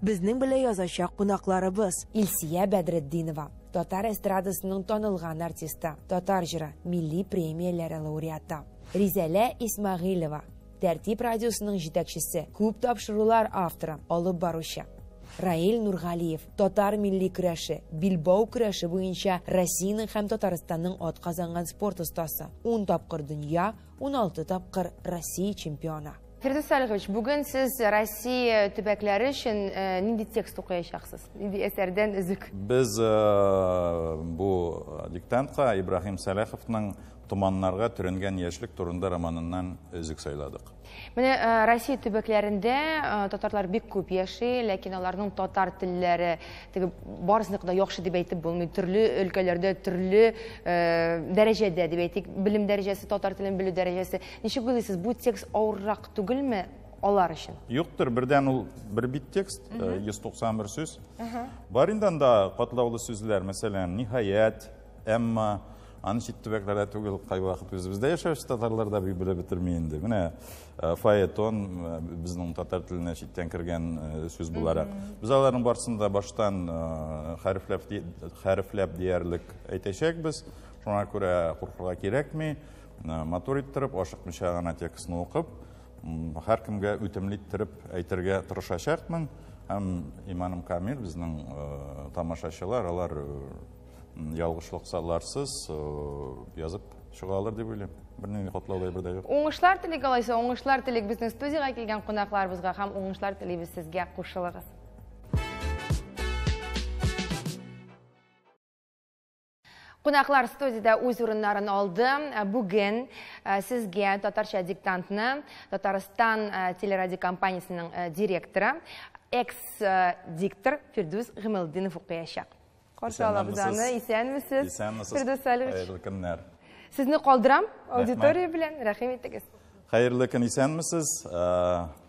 бізнің білі белән язачак біз. Илсия Бәдретдинова, Тотар эстрадасының тонылған артисты, татар җыры, милли премияләре лауреаты. Ризәлә Исмагыйлова, Тәртип радиосының жетекшісі. көп тапшырулар авторы, Олып барушы раэль нурғалиев татар милли көрәше билбау көрәше буенча россиянең һәм татарстанның атказанган спорт остасы 10 тапкыр дөнья 16 тапкыр россия чемпионы Фирдус Әліғович, бүгін сіз Россия төбәкләре үшін ә, э, нинди текст оқыячақсыз? Нинди әсәрдән үзік? Біз ә, э, бұ диктантқа Ибрахим Сәләховның «Туманнарға түрінген яшілік» турында романынан үзік сайладық. Міне ә, э, Россия төбекләрендә ә, э, татарлар бик күп яши, ләкин аларның татар телләре теге барысындыкы да яхшы дип әйтеп булмый. Төрле өлкәләрдә төрле э, дәрәҗәдә дип әйтик, белем дәрәҗәсе, татар телен белү дәрәҗәсе. Ничек уйлыйсыз, бу текст авыррак түгелме алар өчен? Юктыр, бердән ул бер бит текст, 191 сүз. Бар инде анда катлаулы сүзләр, мәсәлән, ниһаять, әмма анчи түбәкләрдә түгел кай вакыт үзебездә яшәүче татарларда бик белә бетерми инде менә фаэтон безнең татар теленә читтән кергән сүз буларак без аларның барысында да баштан хәрефләп хәрефләп диярлек әйтәчәкбез шуңа күрә куркырга кирәкми матур иттереп ашыкмыйча гына текстны укып һәркемгә үтемле иттереп әйтергә тырышачакмын һәм иманым камил безнең тамашачылар алар саларсыз, язып шыға деп ойлаймын бірдеңе қайталаулай бірдей жоқ оңышлар тілек тілек біздің студияға келген қонақларымызға һәм тілі тілейміз сізге қошылығыз Қонақлар студияда өз орындарын алды. Бүгін сізге татарша диктантны Татарстан телерадиокомпаниясының директоры, экс-диктор Фердус Ғымылдинов Qarşı alabızanı, isənmisiniz? İsənmisiniz. Firdevs Xeyirli günlər. Sizni qoldiram auditoriya bilan, rahim etdingiz. Xeyirli kun isənmisiz?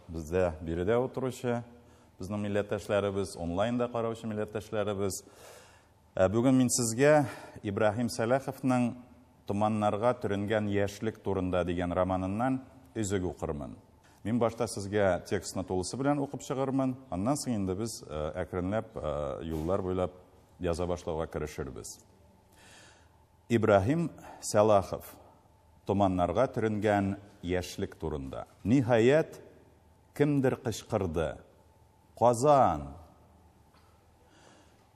Bizda birida o'tirishi, bizning millatdoshlarimiz, onlaynda qarovchi millatdoshlarimiz. Bugun men sizga Ibrohim Salahovning Tumanlarga turingan yoshlik to'rinda degan Мен башта сізге текстіні толысы білен оқып шығармын. Аннан соң енді біз ә, әкірінләп, ә, юллар бойлап яza башлауга Ибрахим Ибрахим сәлахов томаннарга түрінген яшьлек турында ниһаять кемдер қышқырды? казан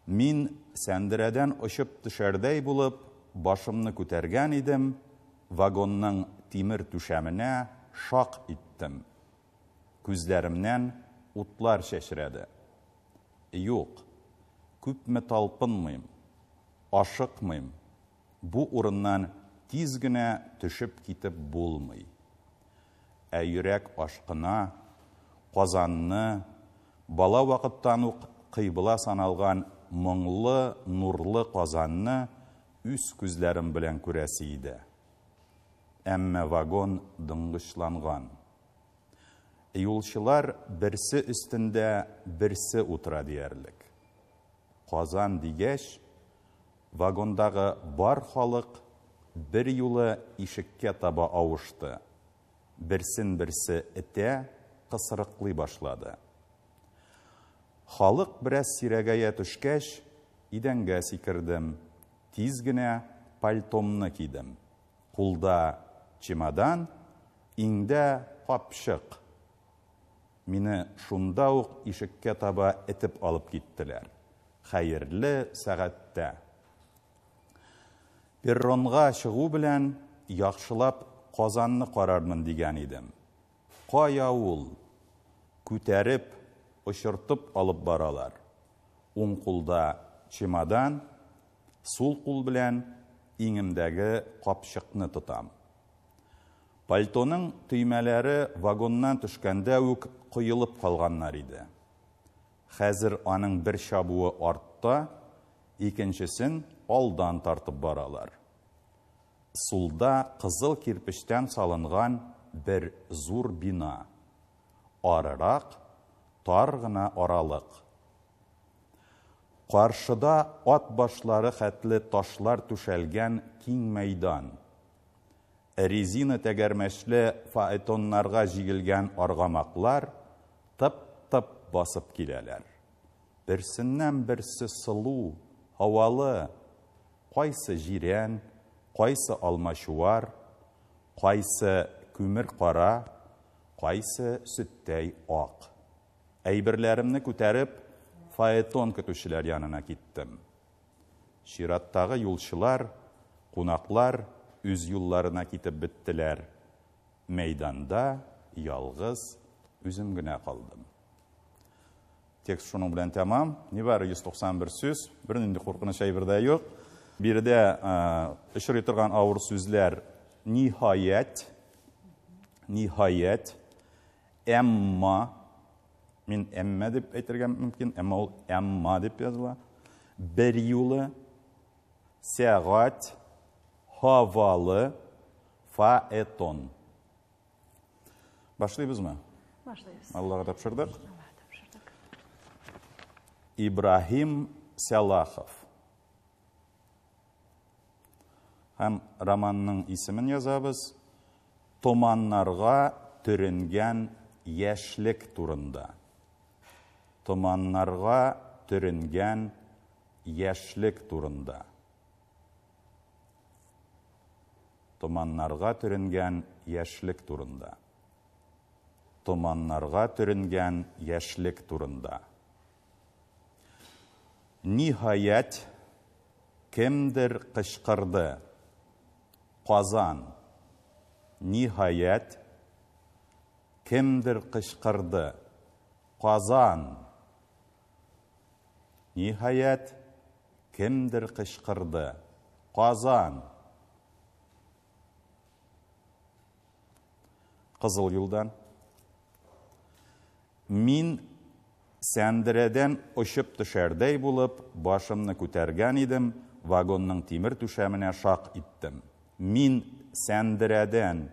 мин сәндерәдән очып төшәрдәй болып, башымны күтәргән идем вагонның тимер түшәменә шақ иттем күзләремнән утлар чәчрәде юк күпме талпынмайым, ашықмайым. Бу урыннан тиз генә төшеп китеп булмый. Ә йөрәк ашқына, қазанны, бала вақыттан ук қыйбыла саналған мұңлы, нурлы қазанны үз күзләрем белән күрәсе иде. Әммә вагон дыңгышланган. Юлчылар берсе өстендә берсе утыра диярлек. Казан дигәш, вагондагы бар халык бер юлы ишеккә таба авышты. Берсен берсе әтә кысырыклы башлады. Халык берәс сирәгәе төшкәш, идәнгә сикердем. Тиз генә пальтомны кидем. Кулда чемодан, иңдә капшык. Мине шунда ук ишеккә таба әтеп алып киттеләр. хәйерлі сәғәттә перронға шығу білән яқшылап қазанны қарармын деген едім қай ауыл көтеріп ұшыртып алып баралар оң қолда чемодан сол қол білән иңімдәгі қапшықны тұтам пальтоның түймәләрі вагоннан түшкәндә үк құйылып қалғаннар еді қазір аның бір шабуы артта екіншісін алдан тартып баралар сулда қызыл кирпіштен салынған бір зур бина арырақ тар ғына аралық қаршыда ат башлары хәтлі ташлар түшәлгән кин мейдан. резина тәгәрмәшле фаэтонларға жигілген орғамақлар тып тып басып киләләр. Берсеннән берсе сылу, һавалы, кайсы җирән, кайсы алмашуар, кайсы күмер кара, кайсы сүттәй ак. Әйберләремне күтәреп, фаэтон көтүчеләр янына киттем. Шираттагы юлчылар, кунаклар үз юлларына китеп беттеләр. Мәйданда ялгыз үзем генә калдым. текст шуның белән тәмам. Нибары 191 сөз. бер нинди куркыныч әйбер дә юк. Биредә очрый торган авыр сүзләр ниһаять, ниһаять, әмма, мен әмма деп әйтергә мүмкін, әмма ул әмма деп языла. Бер юлы, хавалы, фаэтон. Башлыйбызмы? Башлыйбыз. Аллаға тапшырдық. Ибрагим Сялахов. Һәм романның исемен язабыз. Томаннарға түрінген яшьлек турында. Томаннарға түрінген яшьлек турында. Томаннарға түрінген яшьлек турында. Томаннарға түрінген яшьлек турында. Ниһайәт кемдер кышкырды. Қазан. Ниһайәт кемдер кышкырды. Қазан. Ниһайәт кемдер кышкырды. Қазан. Қызыл юлдан. Мин сәндірәдән ұшып түшердей болып башымны көтерген едім, вагонның темір түшәміне шақ иттім. мин сәндірәдән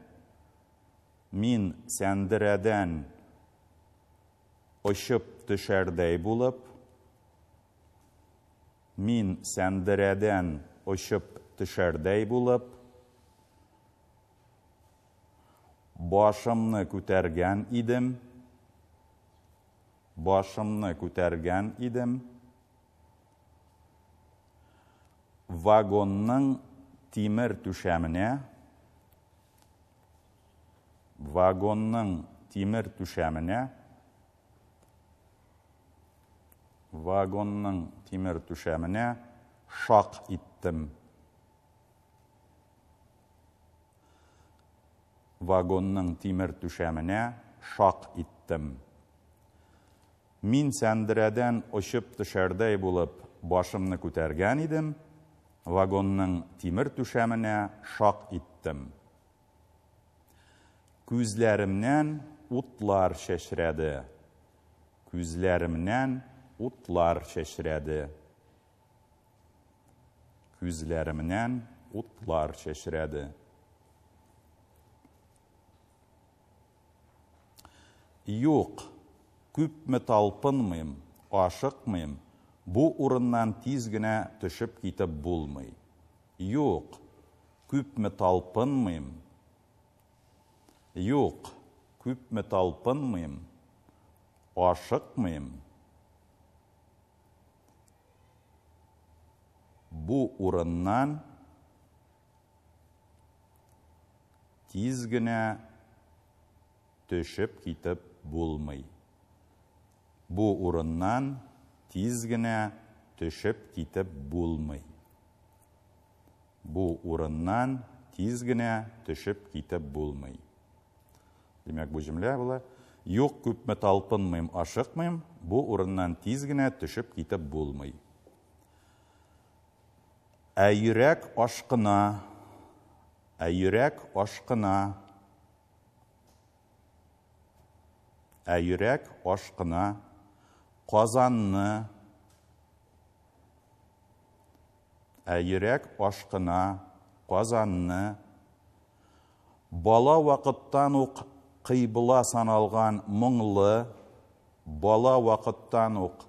мин сәндірәдән ұшып түшердей болып мин сәндірәдән ұшып төшәрдәй болып. башымны күтәргән идем башымны көтерген идем. Вагонның тимір түшәміне вагонның тимер түшәменә вагонның тимер түшәменә шақ иттем. Вагонның тимер түшәменә шақ иттем. Мин сәндірәдән ұшып түшәрдәй болып башымны күтәрген идем, вагонның тимір түшәменә шақ иттім. Күзләремнән утлар шәшрәде. Күзләремнән утлар шәшрәде. Күзләремнән утлар шәшрәде. Юқ! күпме талпынмыйым ашықмыйым бу урыннан тиз генә төшеп китеп булмый юк күпме күп юк күпме ашық ашықмыйым бу урыннан тиз генә төшеп китеп булмый бұ ұрыннан тизгінә түшіп кетіп болмай бұ ұрыннан тизгінә түшіп кетіп болмай демек бұл жүмле бұл Йоқ көпме талпынмайм ашықмайм бұ ұрыннан тизгінә түшіп кетіп болмай әйірек ашқына әйірек ашқына әйірек ашқына қазанны әйірек ашқына қазанны бала уақыттан уқ қибыла саналған мұңлы бала уақыттан уқ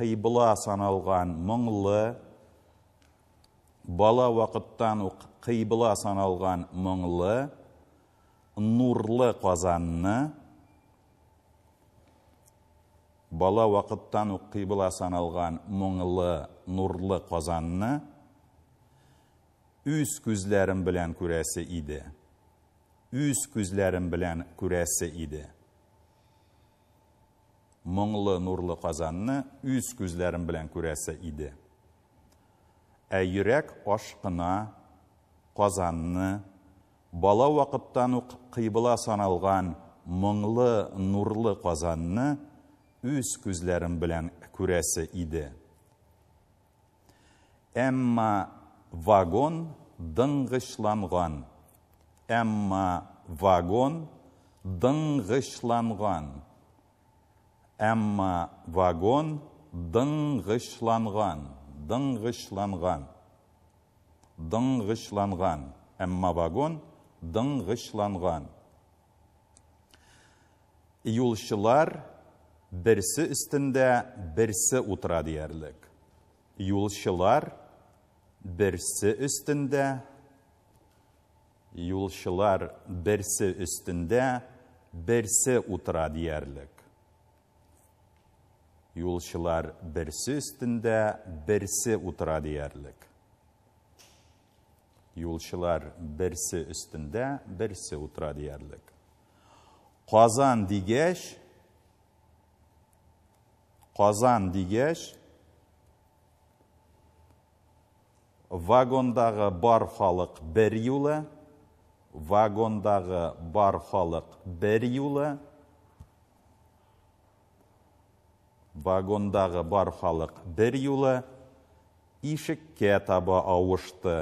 қибыла саналған мұңлы бала уақыттан уқ қибыла саналған мұңлы нұрлы қазанны бала уақыттан ук қибла саналған мұңлы нұрлы қазанны үз көзләрім білән көрәсі иде үз көзләрім білән күрәсе иде мұңлы нұрлы қазанны үз көзләрім білән көрәсі иде ә йөрәк ашқына қазанны бала уақыттан ук қибла саналған мұңлы нұрлы қазанны Үз көзләрем білән күрәсе иде. Әмма вагон дыңгышланган. Әмма вагон дыңгышланган. Әмма вагон дыңғышланған, Дыңгышланган. Дыңгышланган. Әмма вагон дыңғышланған. Юлшылар бірсі үстінде бірсі отыра диярлік. Юлшылар бірсі үстінде, юлшылар бірсі үстінде, бірсі отыра диярлік. Юлшылар бірсі үстінде, бірсі отыра диярлік. Юлшылар бірсі үстінде, бірсі отыра диярлік. Қазан дегеш, қазан дегеш вагондағы бар халық бір юлы вагондағы бар халық бір юлы вагондағы бар халық бір юлы ишікке таба ауышты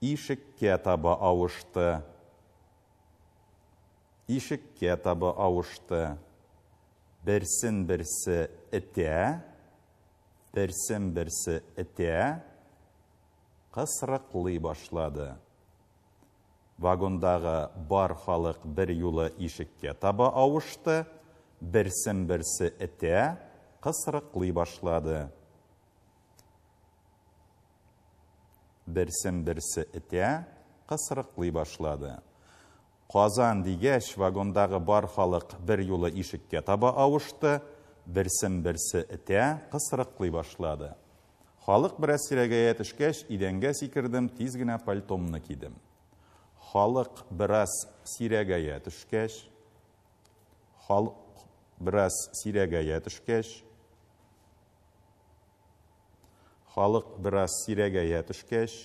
ишікке таба ауышты ишікке таба ауышты бірсін бірсі іте бірсін бірсі іте қысрықлый башлады вагондағы бар халық бір юлы ешікке таба ауышты бірсін бірсі іте қысрықлый башлады бірсін бірсі іте қысырықлы башлады Қазан дегеш вагондағы бар халық бір юлы ишікке таба ауышты, бірсін-бірсі іте қысырықлый башлады. Халық біраз сирәгәйә етішкеш, иденге сикердем, тезгіне пальтомны кидім. Халық біраз сирәгәйә етішкеш, халық біраз сирәгәйә етішкеш, халық біраз сирәгәйә етішкеш,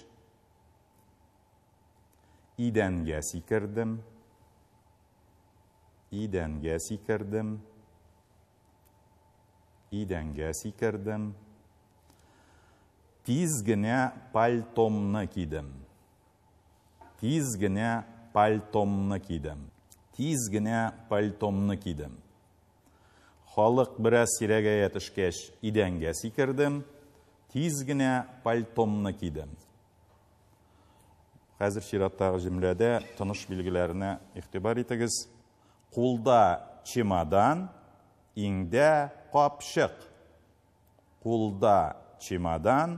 идәнгә сикердем, и дәнге сикердім и дәнге пальтомны кидем тиз пальтомны кидем тиз пальтомны кидем Халық бирә сирәгә ятышкәч идәнгә сикердем тиз пальтомны кидем хәзер чираттагы җөмләдә тыныш билгеләренә игътибар итегез Құлда чемодан, иңде қапшық. Құлда чемодан,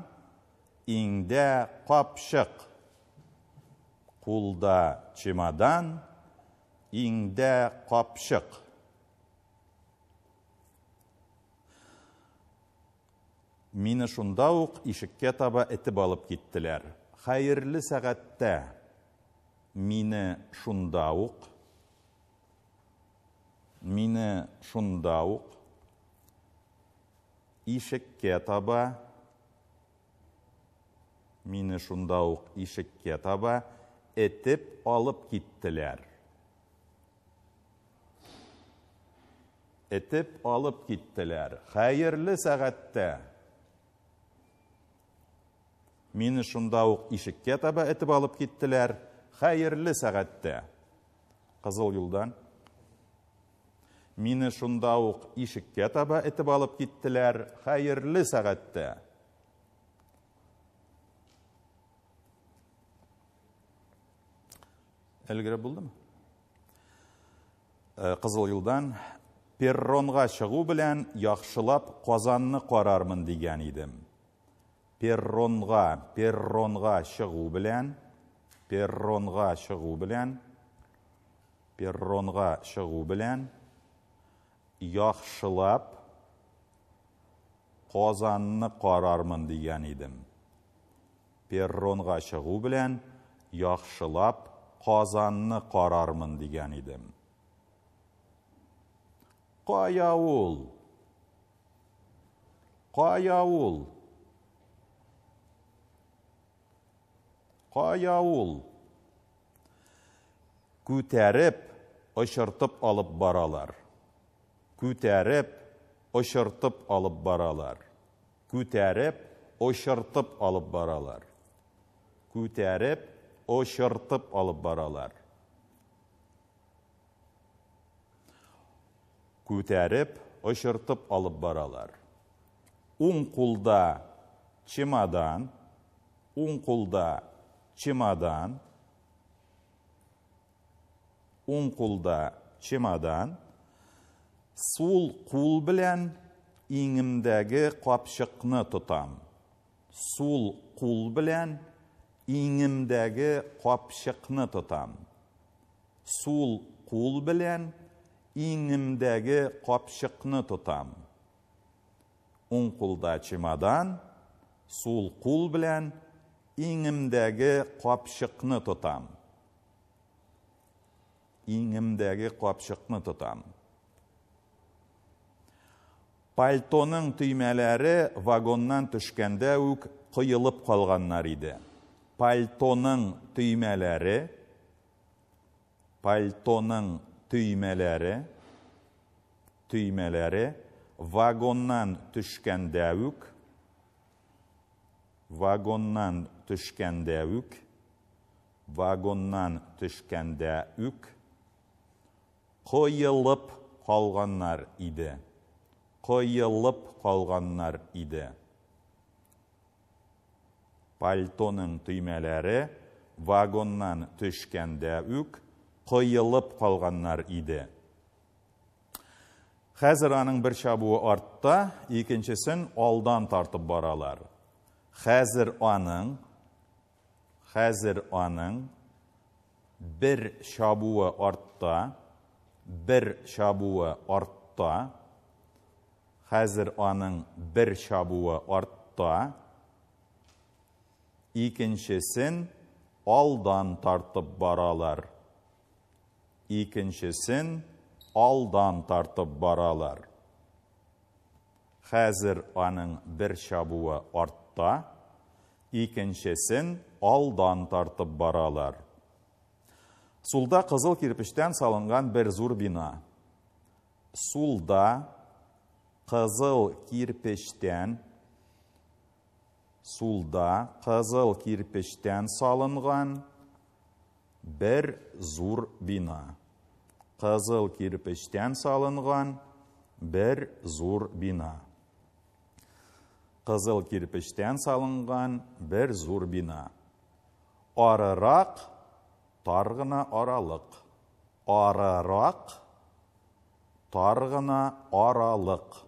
иңде қапшық. Құлда чемодан, Иңдә қапшық. мені шунда ук ишекке таба этіп алып кеттілер. Хайырлы сәғәттә мені шунда мені шында ишекке таба мені шунда ишекке таба етіп алып кеттілер. этеп алып кеттілер. Қайырлы сағатта мені шунда ишекке таба етіп алып кеттілер. Қайырлы сағатта Қызыл юлдан Мені шунда ук ишекке таба этеп алып киттеләр, хәерле сәгатьтә. болды ма э, Кызыл елдан яқшылап чыгу белән яхшылап едім. Перронға, перронға шығу Перронга, перронға шығу белән, перронға шығу белән, перронға шығу белән яхшылап қозанны қарармын деген едім перронға шығу білән яхшылап қазанны қарармын деген едім қая ол қая ол қая ұшыртып алып баралар көтеріп ұшыртып алып баралар көтеріп ұшыртып алып баралар көтеріп ұшыртып алып баралар көтеріп ұшыртып алып баралар оң қолда чемодан оң қолда чемодан оң қолда чемодан Сул қул білән иңімдәге қапшықны тұтам Сул қол білән иңімдәгі қапшықны тұтам Сул қул білән иңімдәге қапшықны тұтам оң қолда чемодан сул қол білән иңімдәге қапшықны тұтам Иңімдәге қапшықны тұтам пальтоның түймелері вагоннан төшкәндә үк қойылып қалғаннар иде пальтоның түймелері пальтоның түймелері түймелері вагоннан төшкәндә үк вагоннан төшкәндә үк вагоннан төшкәндә үк қойылып қалғаннар иде қойылып қалғаннар иді пальтоның түймелері вагоннан түшкенде үк қойылып қалғаннар иді қазір аның бір шабуы артта екіншісін алдан тартып баралар қазір аның қазір аның бір шабуы артта бір шабуы артта қазір аның бір шабуы артта икіншісін алдан тартып баралар икіншісін алдан тартып баралар қазір аның бір шабуы артта икіншісін алдан тартып баралар сулда қызыл кірпіштен салынған бір зур бина сулда қызыл кирпіштен сулда қызыл кирпіштен салынған бір зур бина қызыл кирпіштен салынған бір зур бина қызыл кирпіштен салынған бір зур бина арырақ тарғына аралық арырақ тарғына аралық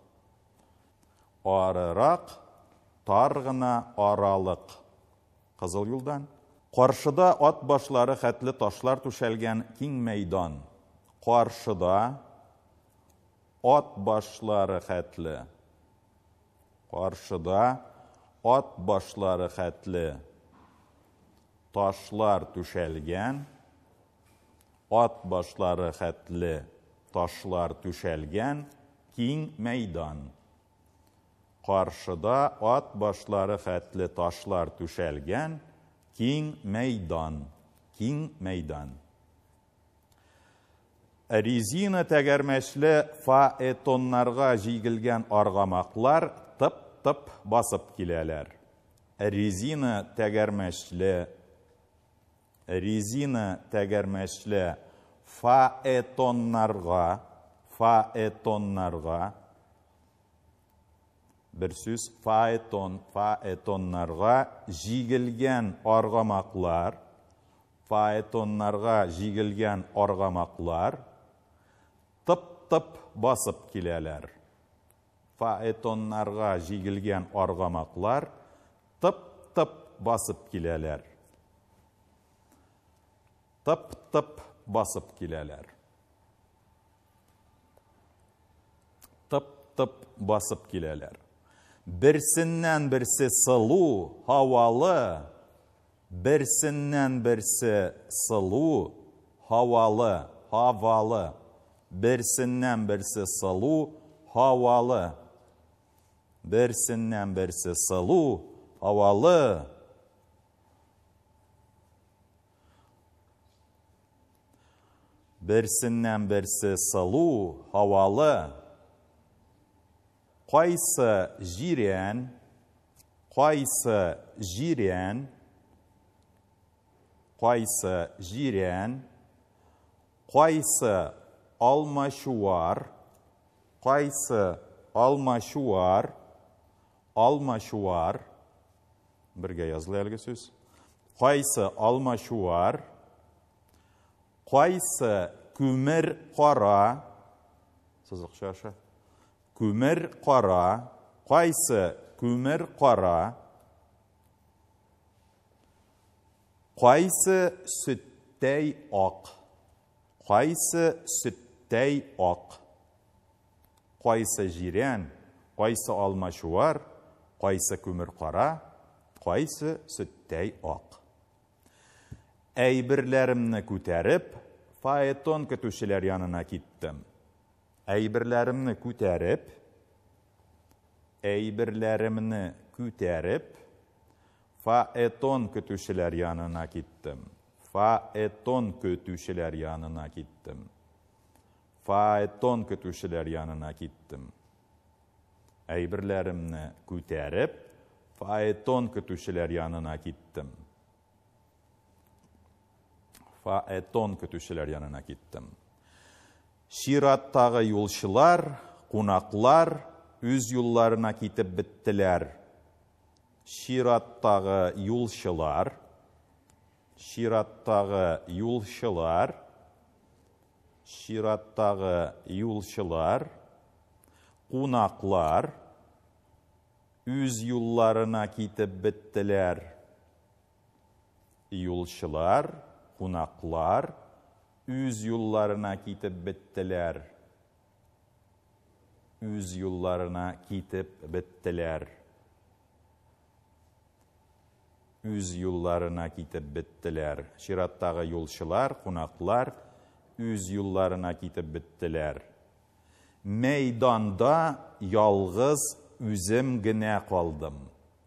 арырак тар гына аралык кызыл юлдан каршыда ат башлары хәтле ташлар түшәлгән киң мәйдан каршыда ат башлары хәтле каршыда ат башлары хәтле ташлар түшәлгән ат башлары хәтле ташлар түшәлгән киң қаршыда ат башлары xətli ташлар түшәлген keng мейдан keng meydan. Резина тәгәрмәшле фаэтоннарға жигілген арғамақлар тып-тып басып келелер. Резина тәгәрмәшле резина бір сөз фаэтон фаэтоннарға жигілген арғамақлар фаэтоннарға жигілген арғамақлар тып тып басып келелер фаэтоннарға жигілген арғамақлар тып тып басып келелер тып тып басып келелер тып тып басып келелер бірсіннен бірсі сылу хауалы бірсіннен бірсі сылу хауалы хавалы бірсіннен бірсі сылу хауалы бірсіннен бірсі сылу хауалы бірсіннен бірсі сылу хауалы Қайсы жирен, қайсы жирен, қайсы жирен, қайсы алмашуар, қайсы алмашуар, алмашуар, бірге жазылы сөз, қайсы алмашуар, қайсы көмір қара, сызықша күмер кара, кайсы күмер кара, кайсы сүттәй ак, кайсы сүттәй ак, кайсы жирән, кайсы алмашуар, кайсы күмер кара, кайсы сүттәй ак. Әйберләремне күтәреп, фаэтон көтүчеләр янына киттем. әйберләремне күтәреп, әйберләремне күтәреп, faeton kötüşüler yanına gittim. Faeton kötüşüler yanına gittim. Faeton kötüşüler yanına gittim. Әйберләремне күтәреп, faeton kötüşüler yanına gittim. Faeton kötüşüler yanına gittim. шираттағы юлшылар қунақлар өз юлларына кетіп біттілер шираттағы юлшылар шираттағы юлшылар шираттағы юлшылар қунақлар өз юлларына кетіп біттілер юлшылар қунақлар үз юлларына китеп беттеләр. Үз юлларына китеп беттеләр. Үз юлларына китеп беттеләр. Шираттагы юлчылар, кунаклар үз юлларына китеп беттеләр. Мәйданда ялгыз үзем генә калдым.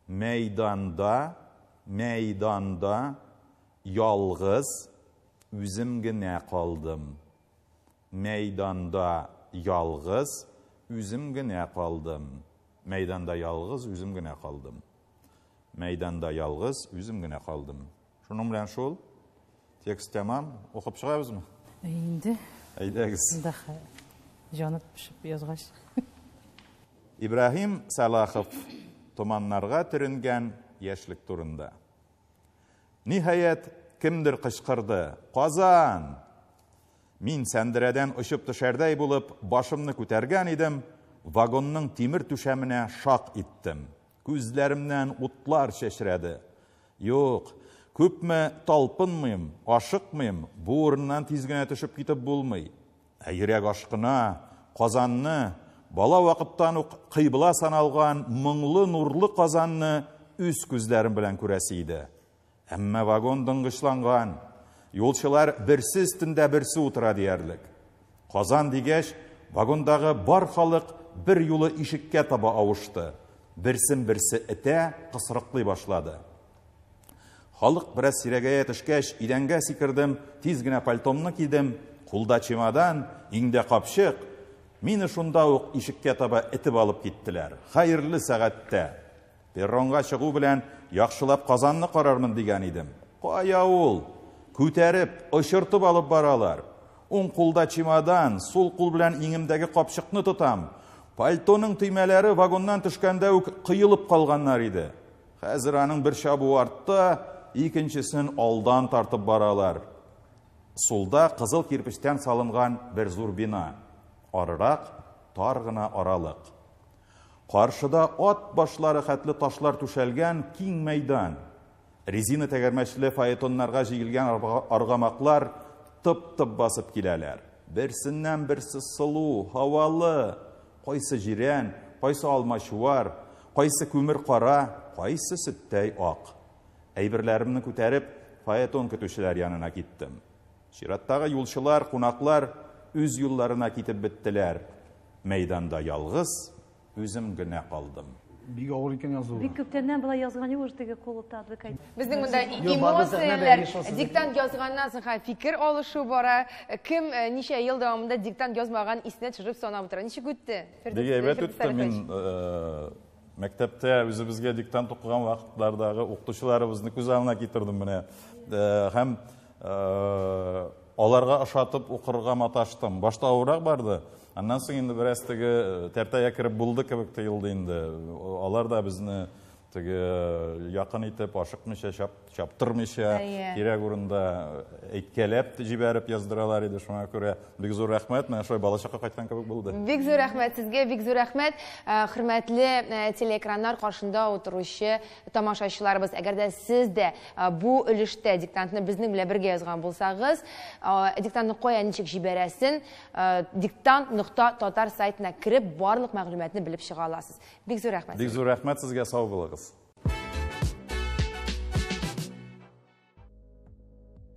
Мәйданда, мәйданда ялгыз өзім қалдым. Мейданда ялғыз, өзім ғін қалдым. Мейданда ялғыз, өзім ғін қалдым. Мейданда ялғыз, өзім ғін қалдым. Шуным рән шул, текст оқып шыға бізмі? Әйінді. Әйдегіз. Дақы, жанып язғаш. Ибрахим Салахов туманнарға түрінген ешлік турында кімдір қышқырды қазан мен сәндірәдән ұшып түшәрдәй болып башымны көтерген едім вагонның темір түшәміне шақ иттім көзлерімнен ұтлар шешіреді Йоқ, көпме талпынмайм ашықмайм бу орыннан тез генә түшіп кетіп болмай әйірек ашқына қазанны бала уақыттан қыйбыла саналған мұңлы нұрлы қазанны өз көзләрім белән әммә вагон дыңғышланған Yolçılar бірсіз üstündə бірсі утыра диярлік. Қазан дегеш, вагондағы бар халық бір юлы ішікке таба ауышты. Бірсін бірсі әте қысырықлы башлады. Халық біраз сирегая түшкеш, идәнге сикірдім, тез генә пальтомны кидім, қолда чемодан, иңде қапшық. Мені шунда ук ишеккә таба итіп алып кеттілер. Хайырлы сағатта. Перронға шығу білән яқшылап қазанны қарармын деген едім қай ауыл көтеріп ұшыртып алып баралар оң қолда чемодан сол қол білән еңімдегі қапшықны тұтам пальтоның түймәләрі вагоннан түшкенде үк қиылып қалғаннар еді Қазір аның бір шабу артта икенчесін алдан тартып баралар солда қызыл кирпичтән салынған бір зур бина арырақ тар ғына аралық Қаршыда ат башлары хәтлі ташлар түшәлгән киң мәйдан. Резина тәгәрмәшілі файетонларға жегілген арғамақлар тып-тып басып киләләр. Берсіннән берсі сылу, хавалы, қойсы жирен, қойсы алмашуар, қойсы көмір қара, қойсы сүттәй ақ. Әйбірлерімні күтәреп файетон көтушілер янына кеттім. Шираттағы юлшылар, қунақлар өз юлларына китеп біттіләр. Мәйданда ялғыз өзім гінә қалдым бик ауыр екен язуы бик көптәннән былай язган юк уже теге коллыкта адвокат безнең монда эмоцияләр диктант язганнан соң һәм фикер алышу бара кем ничә ел дәвамында диктант язмаган исенә төшереп санап утыра ничек үтте бик әйбәт үтте мин мәктәптә үзебезгә диктант укыган вакытлардагы укытучыларыбызны күз алдына китердем менә һәм аларга ашатып укырга маташтым башта авыррак барды Аннан соң инде бераз теге э, тәртәгә кереп булды кебек тоелды инде. Алар да безне теге э, якын итеп ашыкмыйча чап чаптырмыйча кирәк урында әйткәләп җибәреп яздыралар иде шуңа күрә бик зур рәхмәт менә шулай бала чакка кайткан кебек булды бик зур рәхмәт сезгә бик зур рәхмәт хөрмәтле телеэкраннар каршында утыручы тамашачыларыбыз әгәр дә сез дә бу өлештә диктантны безнең белән бергә язган булсагыз диктантны кая ничек җибәрәсен диктант нокта татар сайтына кереп барлык мәгълүматны белеп чыга аласыз бик зур рәхмәт бик зур рәхмәт сезгә сау булыгыз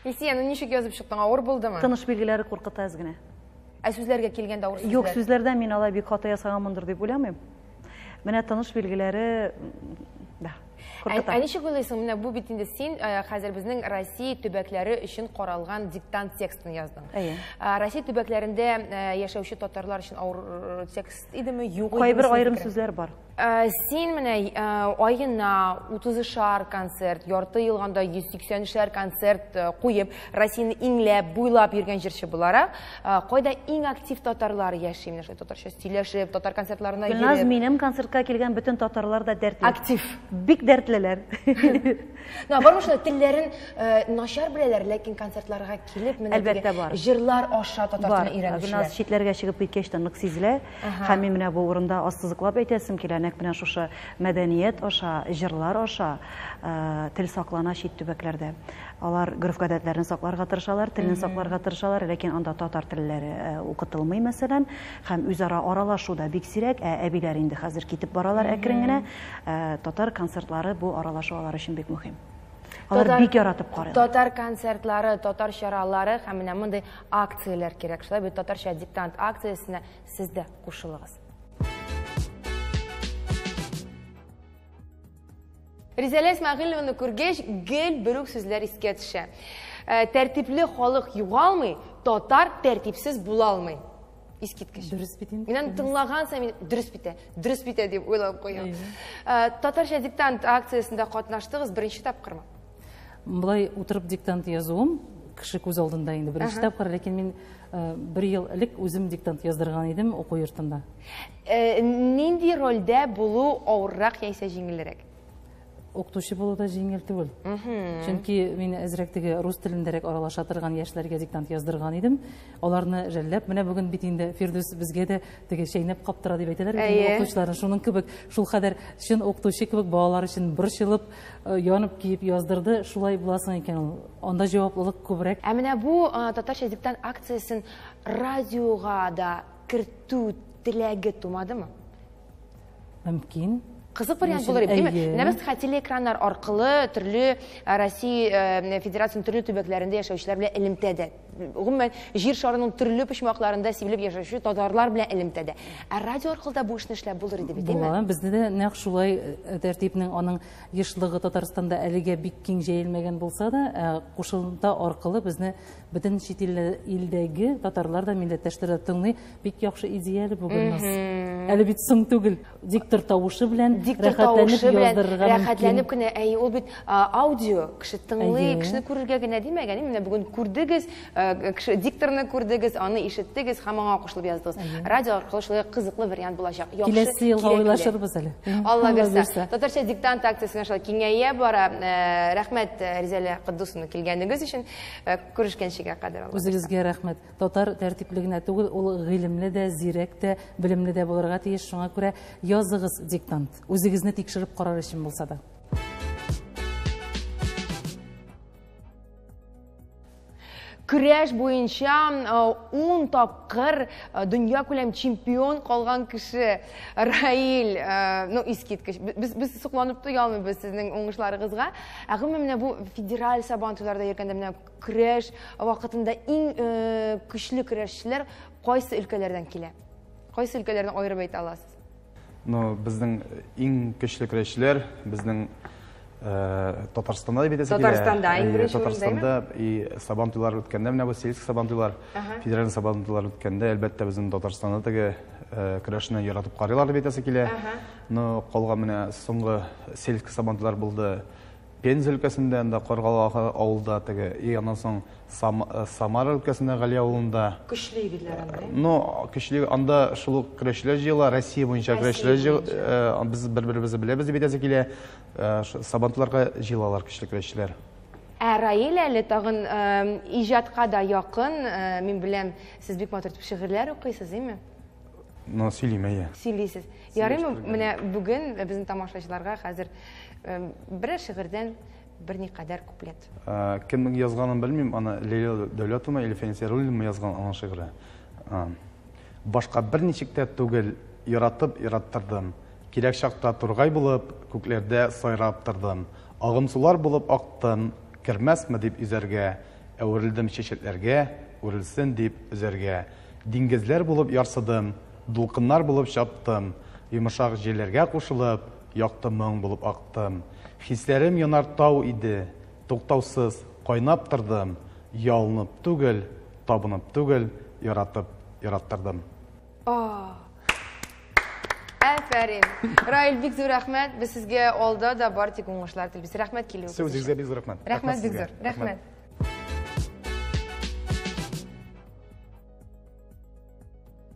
Есияны нешеге өзіп шықтың ауыр болды ма тыныш белгілері қорқыты әзгіне. генә ә сүзләргә келгәндә ауыр юк сүзләрдә мин алай бик хата ясаганмындыр дип уйламыйм менә тыныш белгілері қорқытады әнеше ойлайсың міне бұл бетінде сен қазір біздің россия түбәкләре үшін қоралған диктант текстін яздың россия түбәкләрендә яшәүче татарлар өчен ауыр э, текст идеме юк кайбер айрым сүзләр бар сен менә айына утызышар концерт ярты елганда 180 сексәнешәр концерт э, куеп россияны иңләп буйлап йөргән җырчы буларак кайда иң актив татарлар яши менә шулай татарча сөйләшеп татар концертларына гөлназ минем концертка килгән бөтен татарлар да дәртле актив бик дәртле tillər. Nə varmışlar tillərin naşar bilələr, lakin konsertlərə kilib mənə Əlbəttə var. Jırlar aşağı tatatını irəlişlər. Nas şitlərə çıxıb bir keçdə nıqsizlə, həmin mənə bu uğrunda azsızlıqlab etəsim ki, lənək mənə şuşa mədəniyyət aşağı, jırlar aşağı, til saxlana şit tübəklərdə алар ғүрүп гадәтләрен сакларга тырышалар телен сакларга тырышалар ләкин анда татар телләре э, укытылмый мәсәлән һәм үзара аралашу да бик сирәк ә әбиләр инде хәзер китеп баралар әкрен генә э, татар концертлары бу аралашу алар өчен бик мөһим алар бик яратып карыйлар татар концертлары татар чаралары һәм менә мондай акцияләр кирәк шулай бит татарча диктант акциясенә сез дә кушылыгыз Резәлә Исмәгыйлованы күргәч, гел берүк сүзләр искә төшә. Э, тәртипле халык югалмый, татар тәртипсез була алмый. дұрыс Дөрес бит инде. Миннән тыңлаган сәм дөрес бите, дөрес бите э, э, дип уйлап куям. Татарча диктант акциясендә катнаштыгыз беренче тапкырмы? Булай утырып диктант язуым кеше күз алдында инде беренче тапкыр, ләкин мин бер ел элек өзім диктант яздырган идем уку йортында. Нинди рольдә булу авыррак яисә җиңелрәк? окутуучу болууда жеңилтүү болду чүнки мен азыраак тиги рус тіліндерек аралаша турган яшьлерге диктант яздырган едім оларны жалдап мына бүгін бит инде фирдус де да тиги чейнеп каптыра деп айталар окуучуларны шунун кебек шул кадар чын оқытушы кебек балалар үчүн бурчулуп э, янып кийип яздырды шулай буласың экен ул анда жооплулук көбүрөөк ә мына бу э, татарча диктант акциясын радиога да киртүү тилеги тумадымы мүмкүн қызық вариант болар еді дейм біз э, хотели экраннар арқылы түрлі э, россия э, федерацияның түрлі төбәкләрендә яшәүчеләр белән элемтәдә гомумән җир шарының төрле почмакларында сибелеп яшәүче татарлар белән элемтәдә ә радио аркылы да бу эшне эшләп булыр иде бит дейме бездә дә нәкъ шулай тәртипнең аның ешлыгы татарстанда әлегә бик кен җәелмәгән булса да кушылта аркылы безне бөтен чит илдәге татарлар да милләттәшләр дә тыңлый бик яхшы идеяле бүген нас әле бит соң түгел диктор тавышы белән диктор тауышы белән рәхәтләнеп кенә әйе ул бит аудио кеше тыңлый кешене күрергә генә димәк әни менә бүген күрдегез кеше дикторны күрдегез аны ишеттегез һәм аңа кушылып яздыгыз радио аркылы шулай кызыклы вариант булачак киләсе елга ойлашырбыз әле алла бирсә татарча диктант акциясына шулай киңәя бара рәхмәт ризалә кыддусовна килгәнегез өчен күрешкәнчегә кадәр үзегезгә рәхмәт татар тәртиплегенә түгел ул гыйлемле дә зирәк тә белемле дә булырга тиеш шуңа күрә языгыз диктант өзіңізіне текшеріп қарар үшін болса да күрәш бойынша он тапқыр дүния көлем чемпион қалған кіші раил ну искиткіш біз біз соқланып туялмайбыз сіздің оңышларыңызға әғім міне бұл федераль сабантуларда еркенде міне күрәш вақытында ең күшлі күрәшшілер қайсы өлкелерден келе қайсы өлкелерден айырып айта аласыз но біздің иң күшлік рәшілер біздің ә, татарстанда деп етесі татарстанда э, иң татарстанда и сабан өткенде мына бұл сельск сабан федеральный өткенде әлбетте біздің татарстанда теге э, көрәшіне яратып қарайлар деп етесі килә но қолға міне соңғы сельск сабан болды пенз өлкәсендә анда Каргалак авылда теге и аннан соң э, Самара өлкәсендә Гали авылында көчле егетләр анда. Ну, көчле анда шул ук көрәшләр җыела, Россия буенча көрәшләр җыела, э, без бер-беребезне беләбез дип әйтәсе килә. Э, Сабантыларга җыелалар көчле көрәшчеләр. Ә Раил әле тагын иҗатка да якын, мен беләм, сез бик матур итеп шигырьләр укыйсыз, әйме? Ну, сөйлим, әйе. Сөйлисез. Ярыймы? Менә бүген безнең тамашачыларга хәзер Э, бір шиғырден бірне қадар куплет э, кімнің жазғанын білмеймін ана лейла дәулетова или фәнисеруллина жазған ана шиғыры э, башқа бірнешекте түгел яратып ираттырдым керек шақта торғай болып көклерде сайрап тұрдым ағын сулар болып ақтым кірмәсмі деп үзерге әуірілдім шешетлерге өрілсін деп үзерге деңгізлер болып ярсыдым дулқыннар болып шаптым жұмышақ желерге қосылып яқты мұң болып ақтым хисләрім янартау иде тоқтаусыз қойнап тұрдым ұялынып түгіл табынып түгіл яратып яраттырдым Афәрин. Раил Виктор рахмет. Біз сізге алда да бар тик рахмет телибез. Рәхмәт килеп. Сезгә рахмет. рәхмәт. Рәхмәт Виктор. Рәхмәт.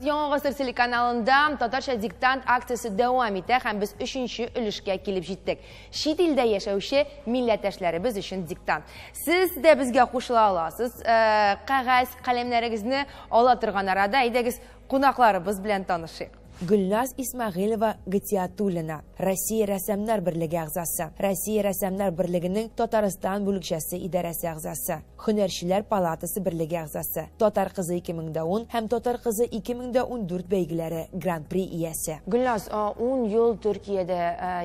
он ғасыр телеканалында татарша диктант акциясы дәуам итә һәм біз үшінші өлешкә килеп җиттек чит илдә яшәүче біз үшін диктант Сіз дә безгә кушыла аласыз кәгазь каләмнәрегезне ала торган арада әйдәгез кунакларыбыз белән танышыйк Гүлназ Исмағилова Гатиатуллина, Россия рәссамнар бірлігі ағзасы, Россия рәссамнар бірлігінің Татарстан бүлікшесі идарәсе ағзасы, Хүнершілер палатысы бірлігі ағзасы, Татар қызы 2010 һәм Татар қызы 2014 бәйгеләре гран-при иясе. Гүлназ 10 ел Төркиядә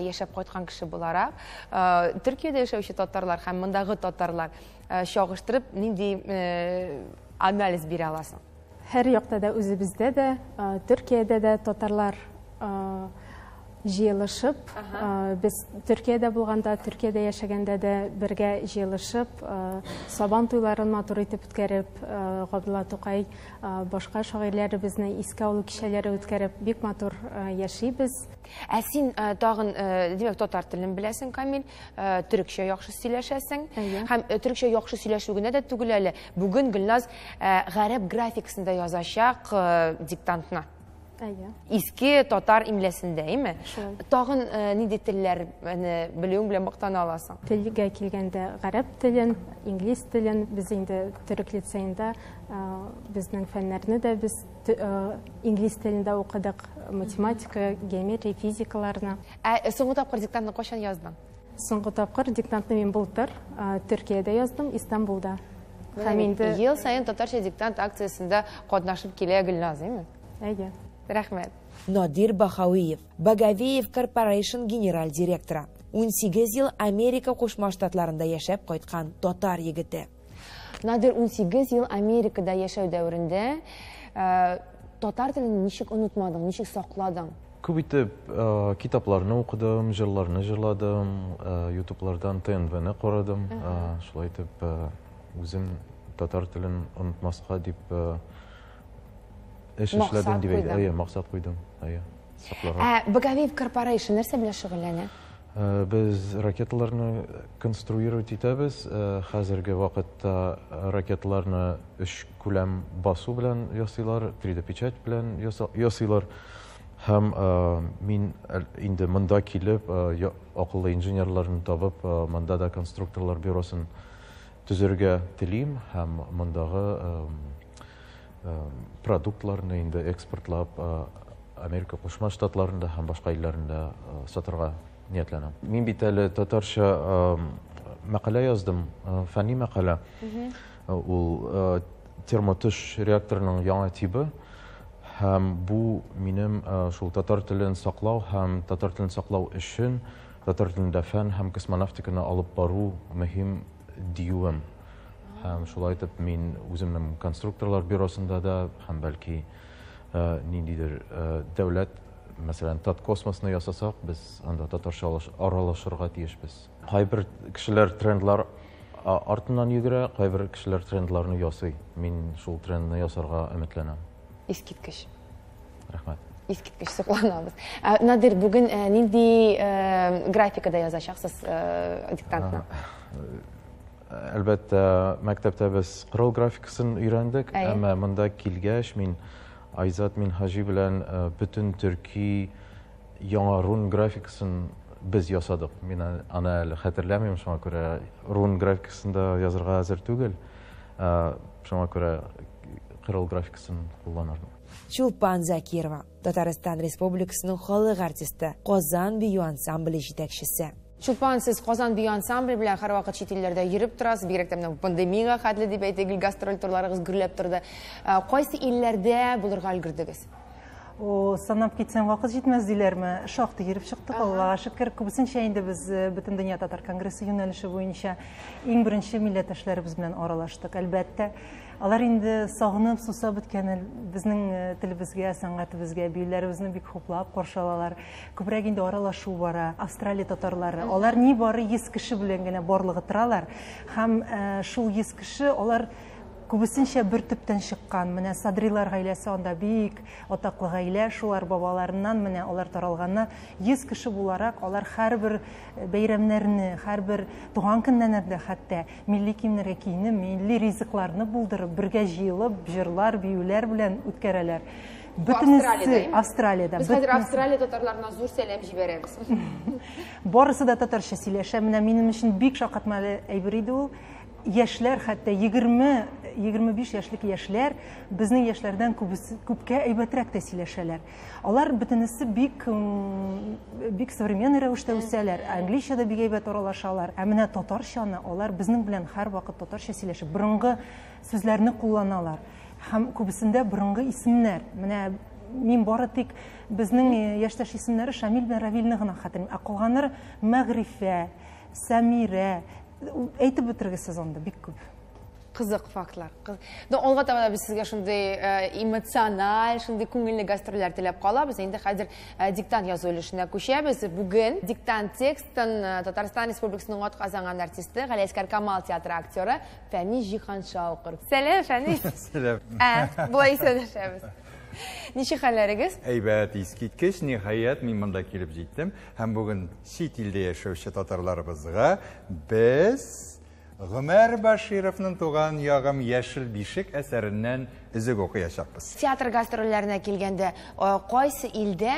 яшәп кайткан кеше буларак, Төркиядә яшәүче татарлар һәм мондагы татарлар чагыштырып нинди э, анализ бирә аласың? Һәр якта да үзебездә дә, Төркиядә дә татарлар жиылышып ә, біз түркияда болғанда түркияда яшәгәндә дә бергә жиылышып сабан туйларын матур итеп үткәреп ә, тоқай тукай ә, башка шагыйрьләребезне искә алу кичәләре үткәреп бик матур яшибез ә син тагын димәк татар телен беләсең камил төрекчә яхшы сөйләшәсең һәм э, төрекчә яхшы сөйләшү генә дә түгел әле бүген гөлназ гарәп графикасында язачак диктантны иске татар имләсендә, әйме? Тагын нинди телләр белүең белән мактана аласың? Телгә килгәндә гарәп телен, инглиз тілін, без инде түрік лицейында безнең фәннәрне дә без инглиз телендә оқыдық математика, геометрия, физикаларына Ә соңгы тапкыр диктантны кайчан яздың? Соңғы тапкыр диктантны мин былтыр Түркияда яздым, Истанбулда. ел сайын татарча диктант акциясендә катнашып килә Гөлназ, әйме? Әйе рахмет нодир бахауиев багавеев corporation генераль директоры 18 yil amerika qo'shma shtatlarida yashab qaytgan totar yigiti nodir 18 yil amerikada yashash davrida totar tilini nechuk unutmading nechuk saqlading ko'paytib kitoblarni o'qidim татар jig'ladim youtubelardan tnvni qaradim өзім ish ishladim demaydi iya maqsad qo'ydim iya bogaviyev corporation narsa bilan shug'ullanadi biz raketalarni konstruировать etamiz hozirgi vaqtda raketalarni ish ko'lam bosuv bilan yasaylar 3d pechat bilan yasaylar ham men endi munda ham продуктларын енді экспортлап э, америка кошма штатларында һәм башка илләрендә э, сатырга ниятләнәм мин бит әле татарча мәкалә яздым э, фәнни мәкалә ул термотыш реакторының яңа тибе һәм бу минем шул татар телен саклау һәм татар телен саклау өчен татар телендә фән һәм космонавтиканы алып бару мөһим диюем шулай айтып мен өзімнің конструкторлар бюросында да һәм бәлки э, ниндейдер э, дәулет мәселен таткосмосны ясасақ біз анда татарша аралашырға тиішпіз қайбір кішілер трендлар артынан жүгірә қайбір кішілер трендларны ясый мен шул трендны ясарға үмітләнәм ескерткіш рахмат искиткеч ә надир бүген э, нинди графикада язачаксыз диктантны Әлбәтті мәктәпте біз qirol графикасын үйрендік, әмі мұнда келгәш мен айзат мен хажи білән бүтін түрки яңа рун графикасын біз ясадық мен аны әлі хәтерләмеймін шуңа күрә рун графикасын да язырга әзір түгел шуңа күрә кырыл графикасын кулланырмын чулпан закирова татарстан республикасының халық артисті қозан бию ансамблі жетекшісі чулпан сіз қозанби ансамбль белән һәр вакыт чит илләрдә йөреп турасыз бигрәк тә менә пандемияга хәтле гастроль турларыгыз гөрләп тұрды. кайсы илләрдә булырга өлгердегез О, санап китсәм вакыт җитмәс диләрме? Шакты йөреп чыктык, Аллага шөкер. Күбесенчә инде біз бөтен дөнья татар конгрессы юнәлеше буенча иң беренче милләттәшләребез белән аралаштык. Әлбәттә, алар инде сагынып сусап беткән безнең э, телебезгә сәнгатебезгә биюләребезне бик хуплап қоршалалар. күбрәк инде аралашу бара австралия татарлары Олар не бары ескіші кеше белән генә барлыгы торалар һәм э, шул йөз кеше көбісінше бір түптен шыққан міне садрилар ғаиләсе онда бейік атаклы ғаилә шулар бабаларынан міне олар таралғаны ес кіші боларақ олар һәрбір э, бәйрәмнәрне һәрбер туған көннәрендә хәтта милли киемнәргә киенеп милли ризыкларны булдырып бергә җыелып җырлар биюләр белән үткәрәләр бөтенесе австралияда без хәзер австралия татарларына зур сәлам җибәрәбез барысы да татарча сөйләшә менә минем өчен бик шаккатмалы әйбер иде ул яшьләр хәтта 20 25 яшьлек яшьләр безнең яшьләрдән күпкә әйбәтрәк тә сөйләшәләр алар бөтенесе бик бик современный рәвештә үсәләр англичада бик әйбәт аралашалар ә менә татарчаны алар безнең белән һәрвакыт татарча сөйләшеп борынгы сүзләрне кулланалар һәм күбесендә борынгы исемнәр менә мин бары тик безнең яшьтәш исемнәре шамил белән равилне гына хәтерлим ә калганнары мәгърифә сәмирә айтып өтіргісіз сезонда бик көп қызық Олға алға да біз сізге шындай эмоционал, шындай көңілді гастрольдер тілеп қалабыз енді қазір диктант жазу үлішіне көшеміз бүгін диктант текстін татарстан республикасының отқа азанған артисті ғалиаскар камал театры актері фәни жиханша оқыр сәлем фәни сәлем ә, былай сөйлесеміз неше хәлләрегез әйбәт искиткеч ниһаять мин монда килеп җиттем һәм бүген чит илдә яшәүче татарларыбызга без ғүмәр башировның туған ягым яшел бишек әсәреннән үзек оқыячакбыз театр гастрольләренә килгәндә кайсы илдә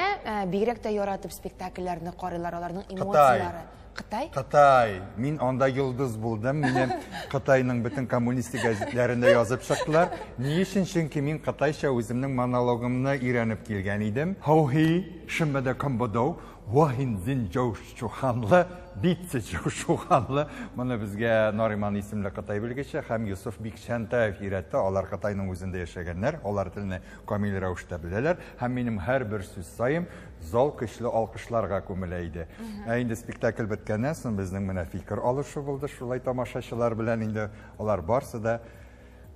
бигрәк тә яратып спектакльләрне карыйлар эмоциялары қытай қытай мен онда жұлдыз болдым менен қытайның бүтін коммунистік газеттерінде жазып шықтылар не үшін чүнки мен қытайша өзімнің монологымды үйреніп келген едім хоухи шымбада комбодо уахинзин жоушуханлы битси жоушуханлы мұны бізге нориман есімді қытай білгіші һәм юсуф бикшантаев үйретті олар қытайның өзінде жашағандар олар тілін комил рәвіште біләләр һәм менің һәрбір сөз сайым зал көчле алкышларга күмелә иде. Ә инде спектакль беткәннән соң безнең менә фикер алышу булды, шулай тамашачылар белән инде алар барсы да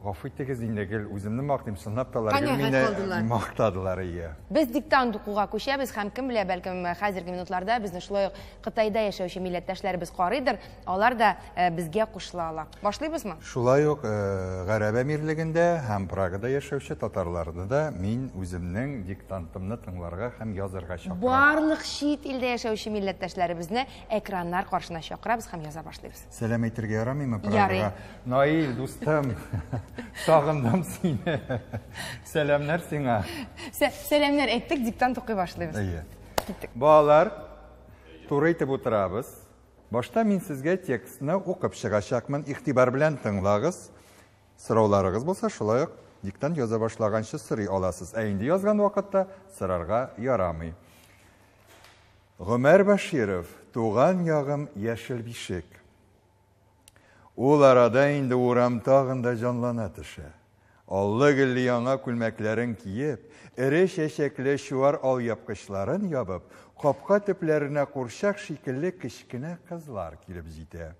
Гафу итегез инде гел үземне сынап талар гел мине мактадылар ие. Без диктант укуга күчәбез һәм кем белә, бәлкем хәзерге минутларда безне шулай ук Кытайда яшәүче милләттәшләребез карыйдыр, алар да бізге кушыла ала. Башлыйбызмы? Шулай ук Гарәбә мирлегендә һәм Прагада яшәүче татарларны да мин үземнең диктантымны тыңларга һәм язарга чакырам. Барлык чит илдә яшәүче милләттәшләребезне экраннар каршына чакырабыз һәм яза башлыйбыз. Сәлам әйтергә ярамыймы Прагага? Наил, дустым сагындым сине сәлемдер сиңа сәлемдер әйттік диктант оқи башлайбыз иә киттік балалар отырабыз башта мен сізге текстіні оқып шығашақмын шақмын белән тыңлағыз сұрауларыңыз болса шулай ақ жаза башлағанша сұрай аласыз Әйінде енді жазған уақытта сұрарға ярамый ғұмар баширов туған яғым яшіл бишек Ул арада инде урам тағында да җанлана Аллы гөлле яңа күлмәкләрен киеп, эре чәчәкле шуар ал япкычларын ябып, капка төпләренә курчак шикелле кечкенә қызлар килеп җитә.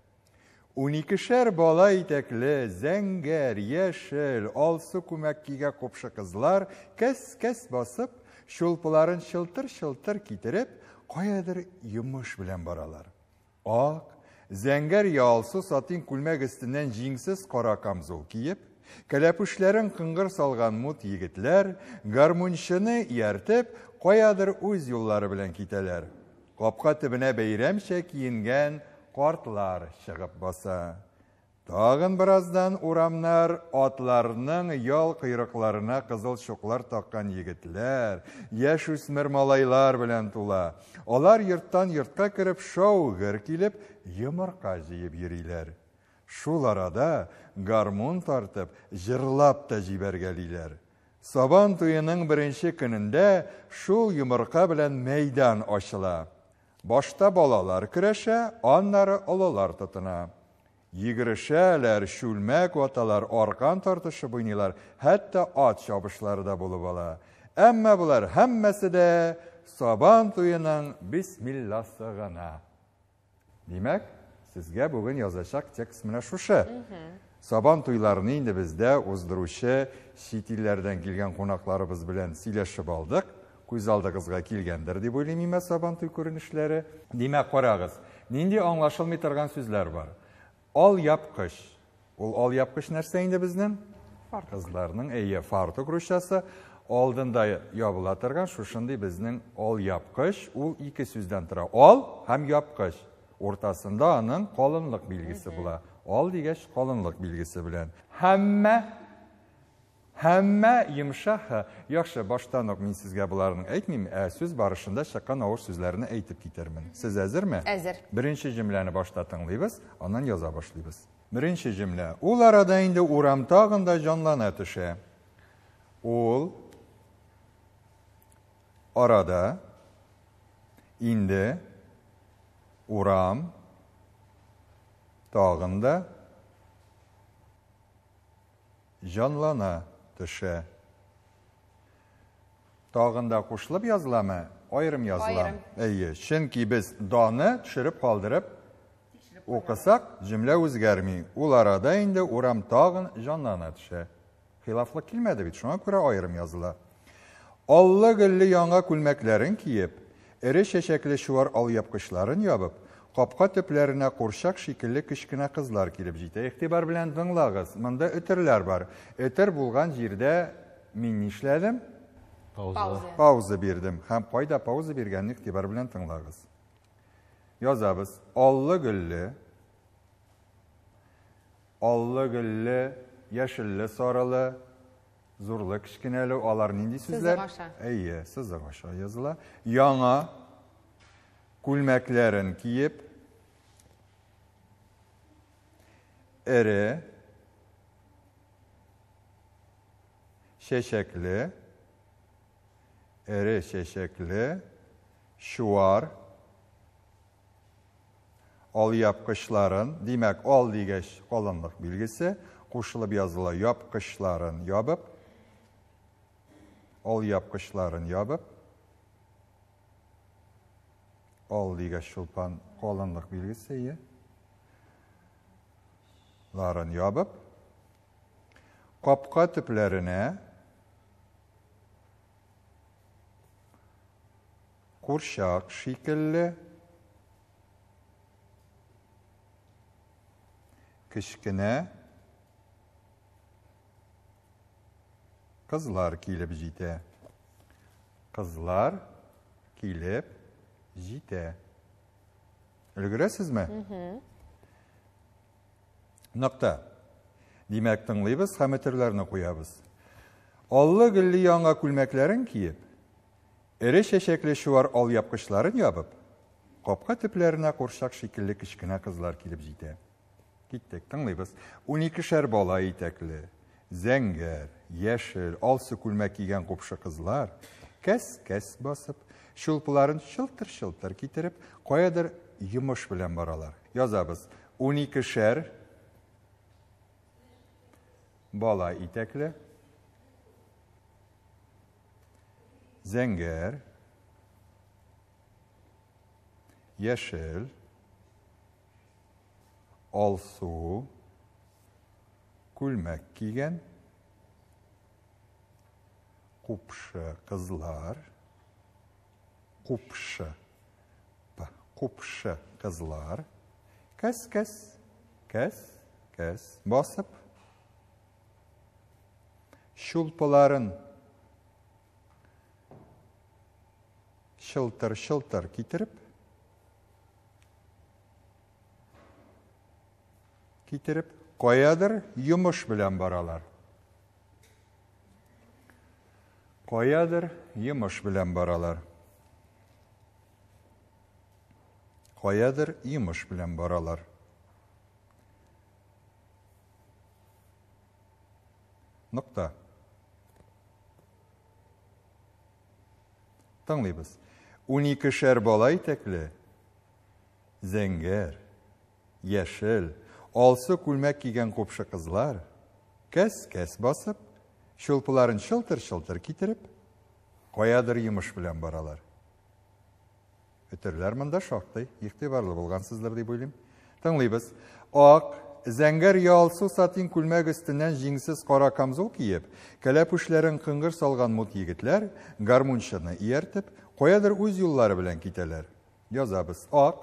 Уникешәр бала итәкле, зәңгәр, яшел, алсы күмәк кигә қызлар кэс кәс-кәс басып, шулпыларын шылтыр-шылтыр китереп, қаядыр юмыш белән баралар. Ак, зәңгәр ялсыз атын күлмәк өстеннән җиңсез кара камзол киеп, кәләпүшләрен кыңгыр салган мут егетләр, гармунчыны ияртеп, каядыр үз юллары белән китәләр. Капка төбенә бәйрәмчә киенгән картлар чыгып баса. Тағын біраздан урамнар атларының ял қыйрықларына қызыл шоқлар таққан егетлер, еш үсмір малайлар білән тула. Олар йырттан йыртқа кіріп шоу ғыр келіп, йымырқа жиып ерилер. Шул арада гармон тартып, жырлап та Сабан туының бірінші күнінде шул йымырқа белән мәйдан ашыла. Башта балалар күрәшә, аннары олалар тотына. йигрешәләр, шүлмәк ваталар, арқан тартышы уйныйлар, хәтта ат чабышлары да булып ала. Әммә булар һәммәсе дә Сабан туеның бисмилласы гына. Димәк, сезгә бүген язачак текст менә шушы. Сабан туйларын инде бездә уздыручы чит илләрдән килгән кунакларыбыз белән сөйләшеп алдык. Күз алдыгызга килгәндер дип уйлыйм мин Сабан туй күренешләре. Димәк, карагыз, нинди аңлашылмый торган сүзләр бар? ал япкыш ул ал япкыш нәрсә инде безнең кызларның әйе фартук ручысы алдын да явлатырга шушындый безнең ал япкыш ул 200 дан тыра ал һәм япкыш ортасында аның калынлык билгесе була ал дигәш калынлык билгесе белән һәм һәммә йомшаһы яхшы баштан ук мин сезгә боларын әйтмим ә сүз барышында чыккан авыр сүзләрне әйтеп китермен сез әзерме әзер беренче җөмләне башта тыңлыйбыз яза башлыйбыз беренче җөмлә ул арада инде урам тағында да җанлана ул арада инде урам тағында да төше. Тагында кушылып языламы? Айрым языла. Әйе, чөнки без даны төшереп калдырып оқысак, җөмлә үзгәрми. Ул арада инде урам тагын җанлана төше. Хилафлык килмәде бит, шуңа күрә айрым языла. Аллы гөлле яңа күлмәкләрен киеп, эре чәчәкле шуар ал япкычларын ябып, Капка төпләренә курчак шикелле кечкенә кызлар килеп җитә. Ихтибар белән тыңлагыз. Монда үтерләр бар. Үтер булган җирдә мин нишләдем? Пауза. Пауза бердем. Һәм кайда пауза бергәнне ихтибар белән тыңлагыз. Язабыз. Аллы гөлле. Аллы гөлле, яшелле саралы, зурлы кечкенәле алар нинди сүзләр? Әйе, сүз агаша языла. Яңа Kulmeklerin kiyip, eri, şeşekli, eri şeşekli, şuar, ol yapkışların, demek ol digeş kullanılır bilgisi, kuşulup yazılı yapkışların yapıp, ol yapkışların yapıp, ol digeş şulpan kullanılır bilgisi, ларын ябып қапқа түпләріне құршақ шикілі кішкене қызлар киліп жете қызлар келіп жете үлгересіз ме Нокта. Димәк, тыңлыйбыз, һәм әтерләрне куябыз. Аллы гөлле яңа күлмәкләрен киеп, эре чәчәкле шуар ал япкычларын ябып, капка төпләренә куршак шикелле кечкенә кызлар килеп җитә. Киттек, тыңлыйбыз. 12 шәр бала итәкле, зәңгәр, яшел, алсы күлмәк кигән купшы кызлар, кәс-кәс басып, шулпыларын шылтыр-шылтыр китереп, каядыр йомыш белән баралар. Язабыз. 12 шәр Бала итеклі. Зенгер. Яшыл. Алсу. Кульмак Kigen, Купшы кызлар. Купшы. Купшы кызлар. Кас-кас. Кас-кас. Басып. шулпыларын шылтыр шылтыр кетіріп кетіріп қоядыр юмуш білен баралар қоядыр юмуш білен баралар қоядыр юмуш білен баралар нұқта тыңлайбыз он икешәр бала итәкле зәңгәр яшел алсы күлмәк кеген купшы қызлар. кәс кәс басып чулпыларын шылтыр шылтыр китіріп қоядыр йомыш белән баралар өтерләр монда шактый игътибарлы болғансыздар дип уйлыйм тыңлыйбыз Оқ. зәңгәр ялсу сатин күлмәк өстеннән җиңсез кара камзул киеп, кәләпүшләрен кыңгыр салган мут егетләр, гармунчыны иертеп, каядыр үз юллары белән китәләр. Язабыз: ақ,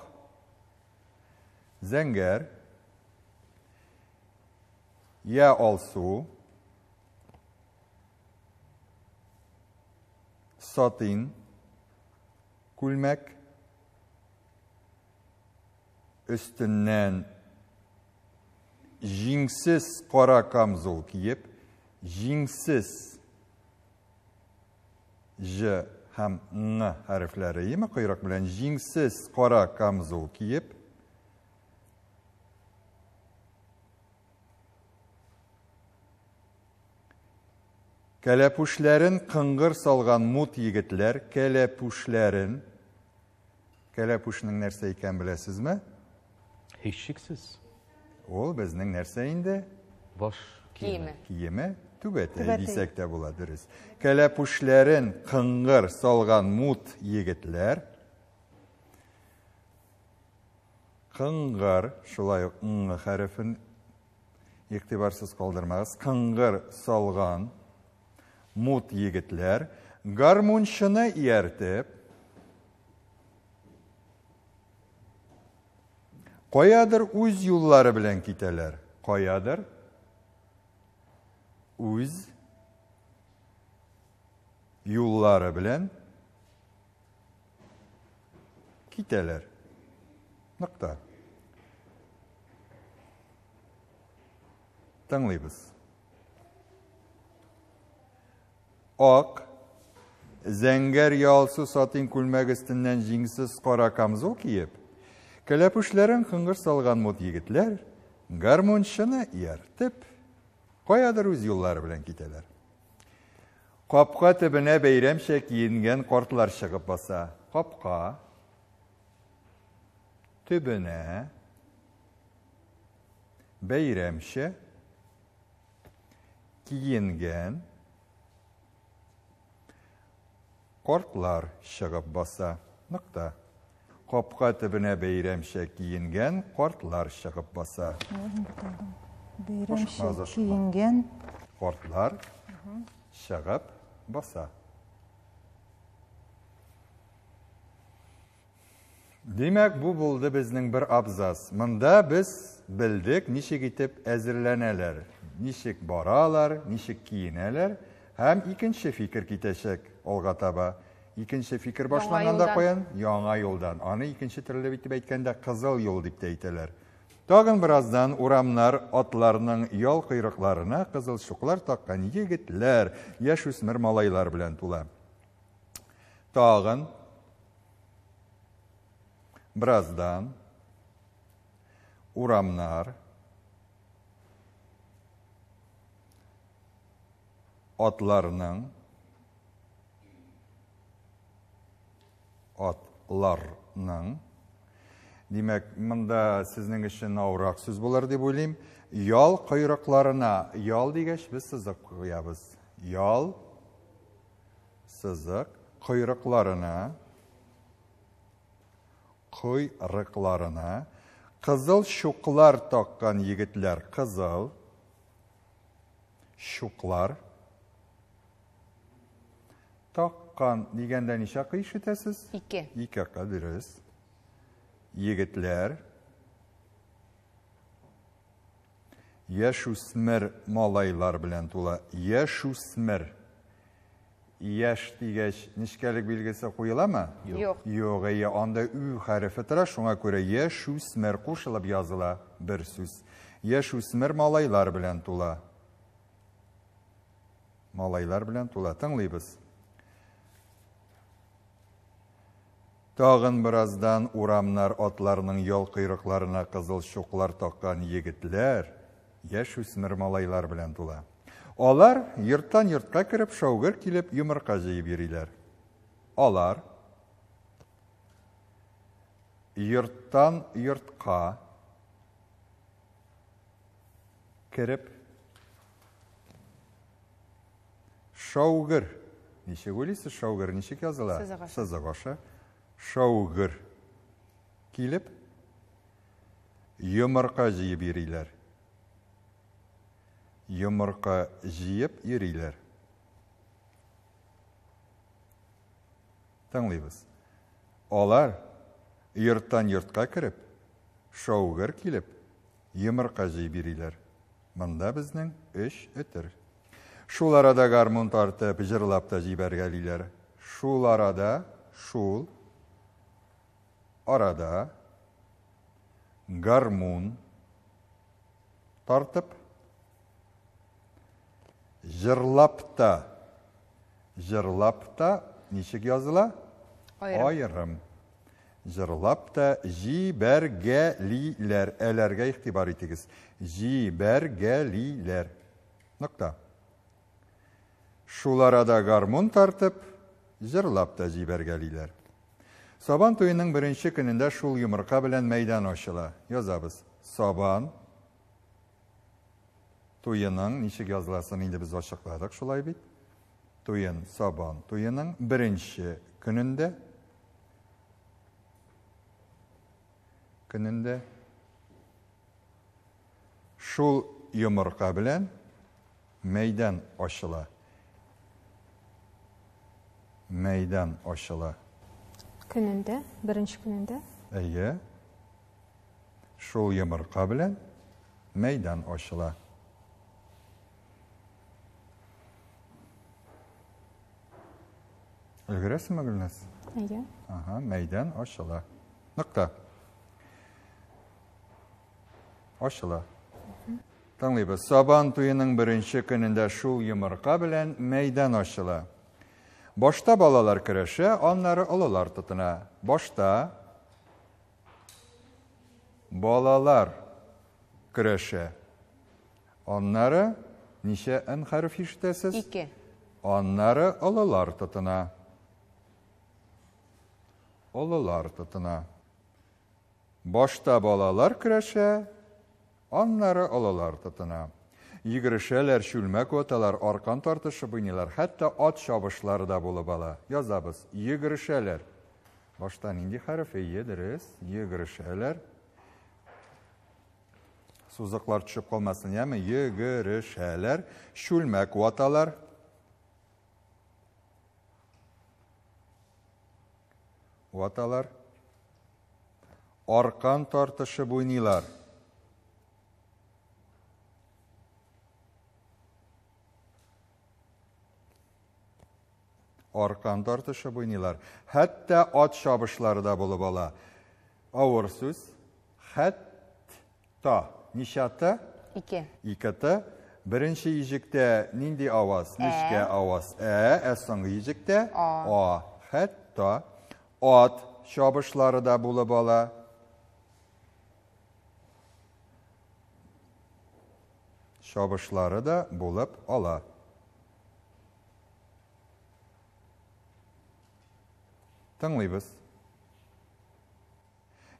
зәңгәр, я алсу, сатин, күлмәк, өстеннән Жиңсіз қара камзол киіп Жиңсіз ж һәм ң әріфләре еме белән Жіңсіз қара камзол киіп кәләпүшләрен қыңғыр салған мут егетләр кәләпүшләрен кәләпүшнең нәрсә икәнен беләсезме һич шиксез ол біздің нәрсе енді бош киімі киімі түбәт десек те болады дұрыс қыңғыр салған мут егітлер қыңғыр шулай ң хәрфін иқтибарсыз қалдырмаңыз қыңғыр салған мут егітлер гармуншыны ертіп Қоядыр үз юллары белән китәләр. Қоядыр үз юллары белән китәләр. Нокта. Тыңлыйбыз. Ак, зәңгәр ялсу сатин күлмәк өстеннән җиңсез кара камзул киеп, кәләпүшләрен қыңғыр салған мод егітлер гармоншыны ертіп, қоядыр өз юллары белән Қапқа төбенә бәйрәмшә кейінген қортлар шығып баса. Қапқа төбенә бәйрәмшә кейінген. қортлар шығып баса қопқа түбіне бейремше киінген қортлар шығып баса бейремше киінген қортлар шығып баса демәк бұл болды біздің бір абзас. мында біз білдік нешек итеп әзірләнәләр нешек баралар нешек киінәләр һәм икенче фикер китәчәк алға таба Екінші фикер башланған да қоян яңа олдан. аны екінші тілде итеп әйткәндә қызыл юл деп тә әйтәләр тагын урамнар атларның ял құйрықларына қызыл чуклар таққан егетләр Яш өсмір малайлар белән тула тагын біраздан урамнар атларның атларның демек мында сіздің үшін ауырақ сөз болар деп ойлаймын ял құйрықларына ял дегеш біз сызық қоямыз ял сызық құйрықларына құйрықларына қызыл шуқлар таққан егітлер қызыл шуқлар тақ аккан дигәндә ничә акка ишетәсез? Ике. Ике акка дөрес. Егетләр. Яшь үсмер малайлар белән тула. Яшь үсмер. Яш дигәч нишкәлек билгесе куеламы? Юк. Юк, әйе, анда у хәрефе тора, шуңа күрә яшь үсмер языла бер сүз. Яшь малайлар белән тула. Малайлар белән тула. Тыңлыйбыз. Тағын біраздан урамнар атларының ял қиырықларына қызыл шоқлар таққан егітлер еш өсімір малайлар білән тұла. Олар ерттан ертқа кіріп шауғыр келіп йомырқа жейіп берілер. Алар ерттан ертқа кіріп шауғыр. Неше көлесі шауғыр, неше Сөзі Сызағаша шауғыр киліп йомырқа жиып ерилер йомырқа жиып ерилер тыңлайбыз олар йұрттан йұртқа кіріп шауғыр келіп йомырқа жей берилер мында біздің үш үтір шул арада гармун тартып жырлап та жибергелилер шул арада шул арада гармун тартып жырлап та жырлап та ничек языла айырым жырлап та жибәргәлиләр әләргә игътибар итегез жибәргәлиләр нокта шул арада гармун тартып жырлап та жибәргәлиләр Сабан туйының беренче көнендә шул йомырка белән мәйдан ачыла. Язабыз. Сабан туйының ничек языласын инде без ачыкладык шулай бит. Туен Сабан туйының беренче көнендә көнендә шул йомырка белән мәйдан ачыла. Мәйдан ачыла. күнінде бірінші күнінде иә шул йомырка белән мәйдан ачыла Өлгерәсеңме гүлназ иә аха мәйдан ашыла Нұқта. ашыла тыңлыйбыз сабан туеның бірінші күнінде шул йомырка белән мәйдан ачыла Бошта балалар керәшә, аннары олылар тотына. Башта балалар керәшә. Аннары ничә ан хәреф ишетәсез? Ике. Аннары олылар тотына. Олылар тотына. Башта балалар керәшә, аннары олылар тотына йигришәләр, чүлмәк оталар, аркан тартышып уйныйлар, хәтта ат чабышлары да булып ала. Язабыз, йигришәләр. Баштан нинди хәреф әйе дөрес? Йигришәләр. Сузыклар төшеп калмасын, яме? Йигришәләр, чүлмәк оталар. Аркан тартышып буйнилар. аркан тартышып уйныйлар. Хәтта ат чабышларыда булып ала. Авыр сүз. Хәтта. Ничә ата? Ике. Ике ата. Беренче иҗектә нинди аваз? Э. Нишке аваз? Ә, э. ә соңгы А. А. Хәтта. Ат чабышларыда булып ала. Шабышлары да булып ала. Тыңлыйбыз.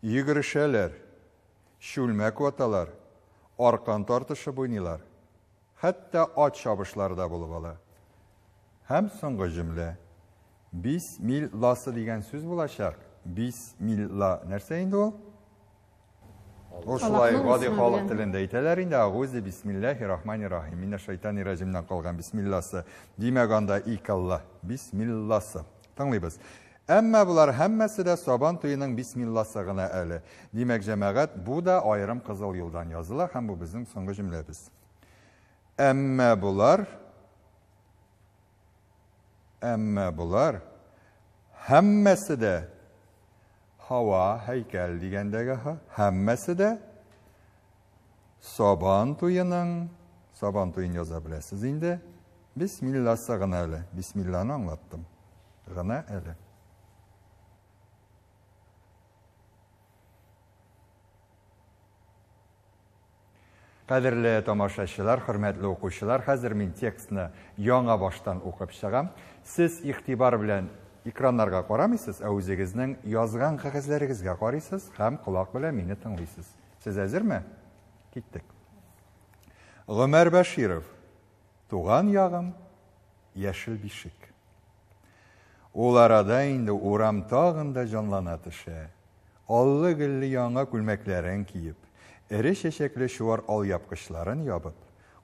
Йөгерешәләр, шүлмәк ваталар, аркан тартышы буйнылар. Хәтта ат шабышларда да булып ала. Һәм соңгы җөмлә. Бисмилласы дигән сүз булачак. Бисмилла нәрсә инде ул? Ол шулай гади халык телендә әйтәләр инде. Агузи бисмиллахи рахмани рахим. Мин шайтаны разимнан калган бисмилласы. Димәгәндә икалла. Бисмилласы. Тыңлыйбыз. Бисмилласы. Әмма булар һәммәсе дә Сабан туеның бисмилласы гына әле. Димәк, җәмәгат бу да айрым кызыл юлдан языла һәм бу безнең соңгы җөмләбез. Әмма булар Әмма булар һәммәсе дә һава һәйкәл дигәндәге һәммәсе дә Сабан туеның Сабан туен яза беләсез инде. Бисмилласы гына әле. Бисмилланы аңлаттым. Гына әле. Кадерле тамашачылар, хөрмәтле укучылар, хәзер мин текстны яңа баштан укып чыгам. Сез ихтибар белән экраннарга карамыйсыз, ә язған язган кагазларыгызга карыйсыз һәм кулак белән мине тыңлыйсыз. Сез әзерме? Киттік. Гомәр Баширов. Туган ягым, яшел бишек. Ул арада инде урам тагын да Аллы гөлле яңа күлмәкләрен киеп, Эре шешекле шуар ал япкышларын ябып,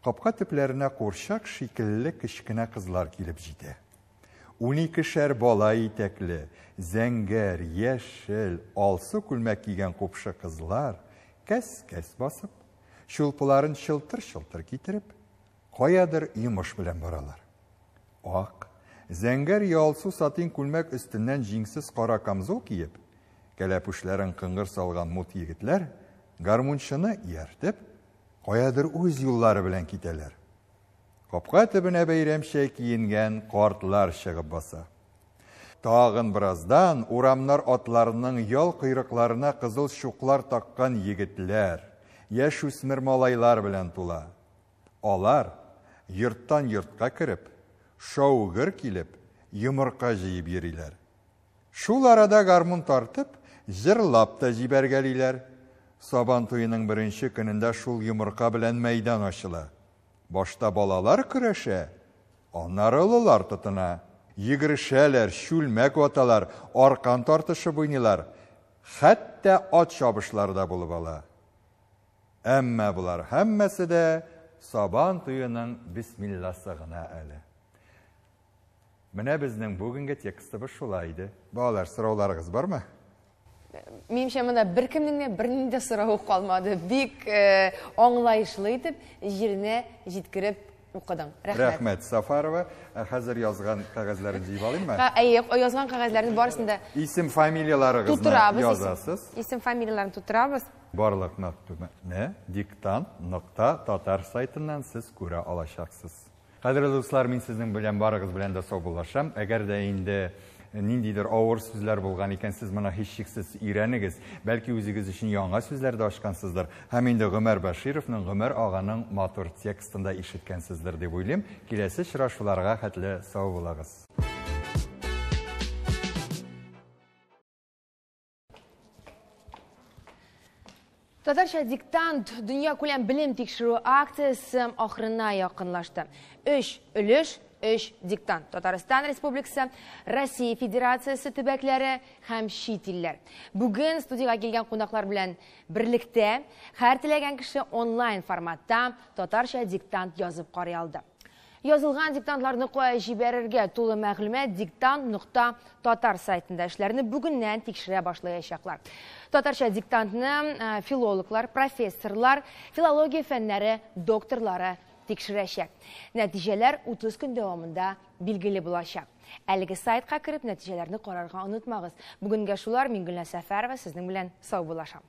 капка тепләренә куршак шикелле кичкенә кызлар килеп җитә. 12 кешәр бала итәкле, зәңгәр, яшел, алсу күлмәк кигән купшы кызлар кәс-кәс басып, шулпыларын шылтыр-шылтыр китереп, каядыр юмыш белән баралар. Ак, зәңгәр ялсу сатин күлмәк өстеннән җиңсез кара камзул киеп, кәләпүшләрен кыңгыр салган мут йигитләр гармуншыны ертіп, қоядыр өз юллары білен кетелер. Қопқа түбіне бейремше кейінген қортлар шығып баса. Тағын біраздан урамнар отларының ел құйрықларына қызыл шуқлар таққан егітлер, еш өсмір малайлар білен тула. Олар юрттан юртқа кіріп, шоугыр келіп, юмырқа жиіп ерілер. Шул арада гармун тартып, жырлап та Сабан туйының беренче көнендә шул юмырқа белән мәйдан ачыла. Башта балалар көрәшә, аннары олылар тотына. шул чүлмәк оталар, арқан тартышы уйныйлар. Хәтта ат чабышлар да булып ала. Әмма булар һәммәсе дә Сабан туйының бисмилласы гына әле. Менә безнең бүгенге текстыбыз шулай Балалар, сорауларыгыз бармы? менімше мына біркімнің бірінің де сұрауы қалмады бек оңлайшылы э, етіп жеріне жеткіріп оқыдың рахмет рахмет сафарова қазір ә, жазған қағаздарын жиып алайын ба иә жазған қағаздардың барысында есім фамилияларыңызды толтырамыз жазасыз есім фамилияларын толтырамыз барлық мәліметтені диктант нұқта татар сайтынан сіз көре алашақсыз қадірлі достар мен сіздің білен барығыз білен де саубуллашам егер де енді ниндейдер ауыр сөздер болған екен сіз мұны еш шексіз үйреніңіз бәлки өзіңіз үшін жаңа сөздер ашқансыздар һәм енді ғүмәр башировның ғүмәр ағаның матур текстында да ишеткәнсездер деп ойлаймын келесі шырашуларға хәтлі сау болығыз Татарша диктант дүния көләм білім тикшерү акциясы ақырына якынлашты. 3 өлеш үш диктант татарстан республикасы россия федерациясы төбәкләре һәм чит Бүгін бүген келген килгән кунаклар белән берлектә һәр теләгән кеше онлайн форматта Татарша диктант язып карый алды Язылған диктантларны қоя жіберерге тулы мәғлүмәт диктант нұқта татар сайтында эшләрне бүгіннән тикшерә башлаячаклар. Татарча диктантны филологлар, профессорлар, филология фәннәре докторлары tikşirəcək. Nəticələr 30 gün davamında bilgili bulacaq. Әлігі сайтқа кіріп, нәтижелерді қарарға ұнытмағыз. Бүгінгі шулар мен Гүлна Сәфәрова сіздің білән сау болашам.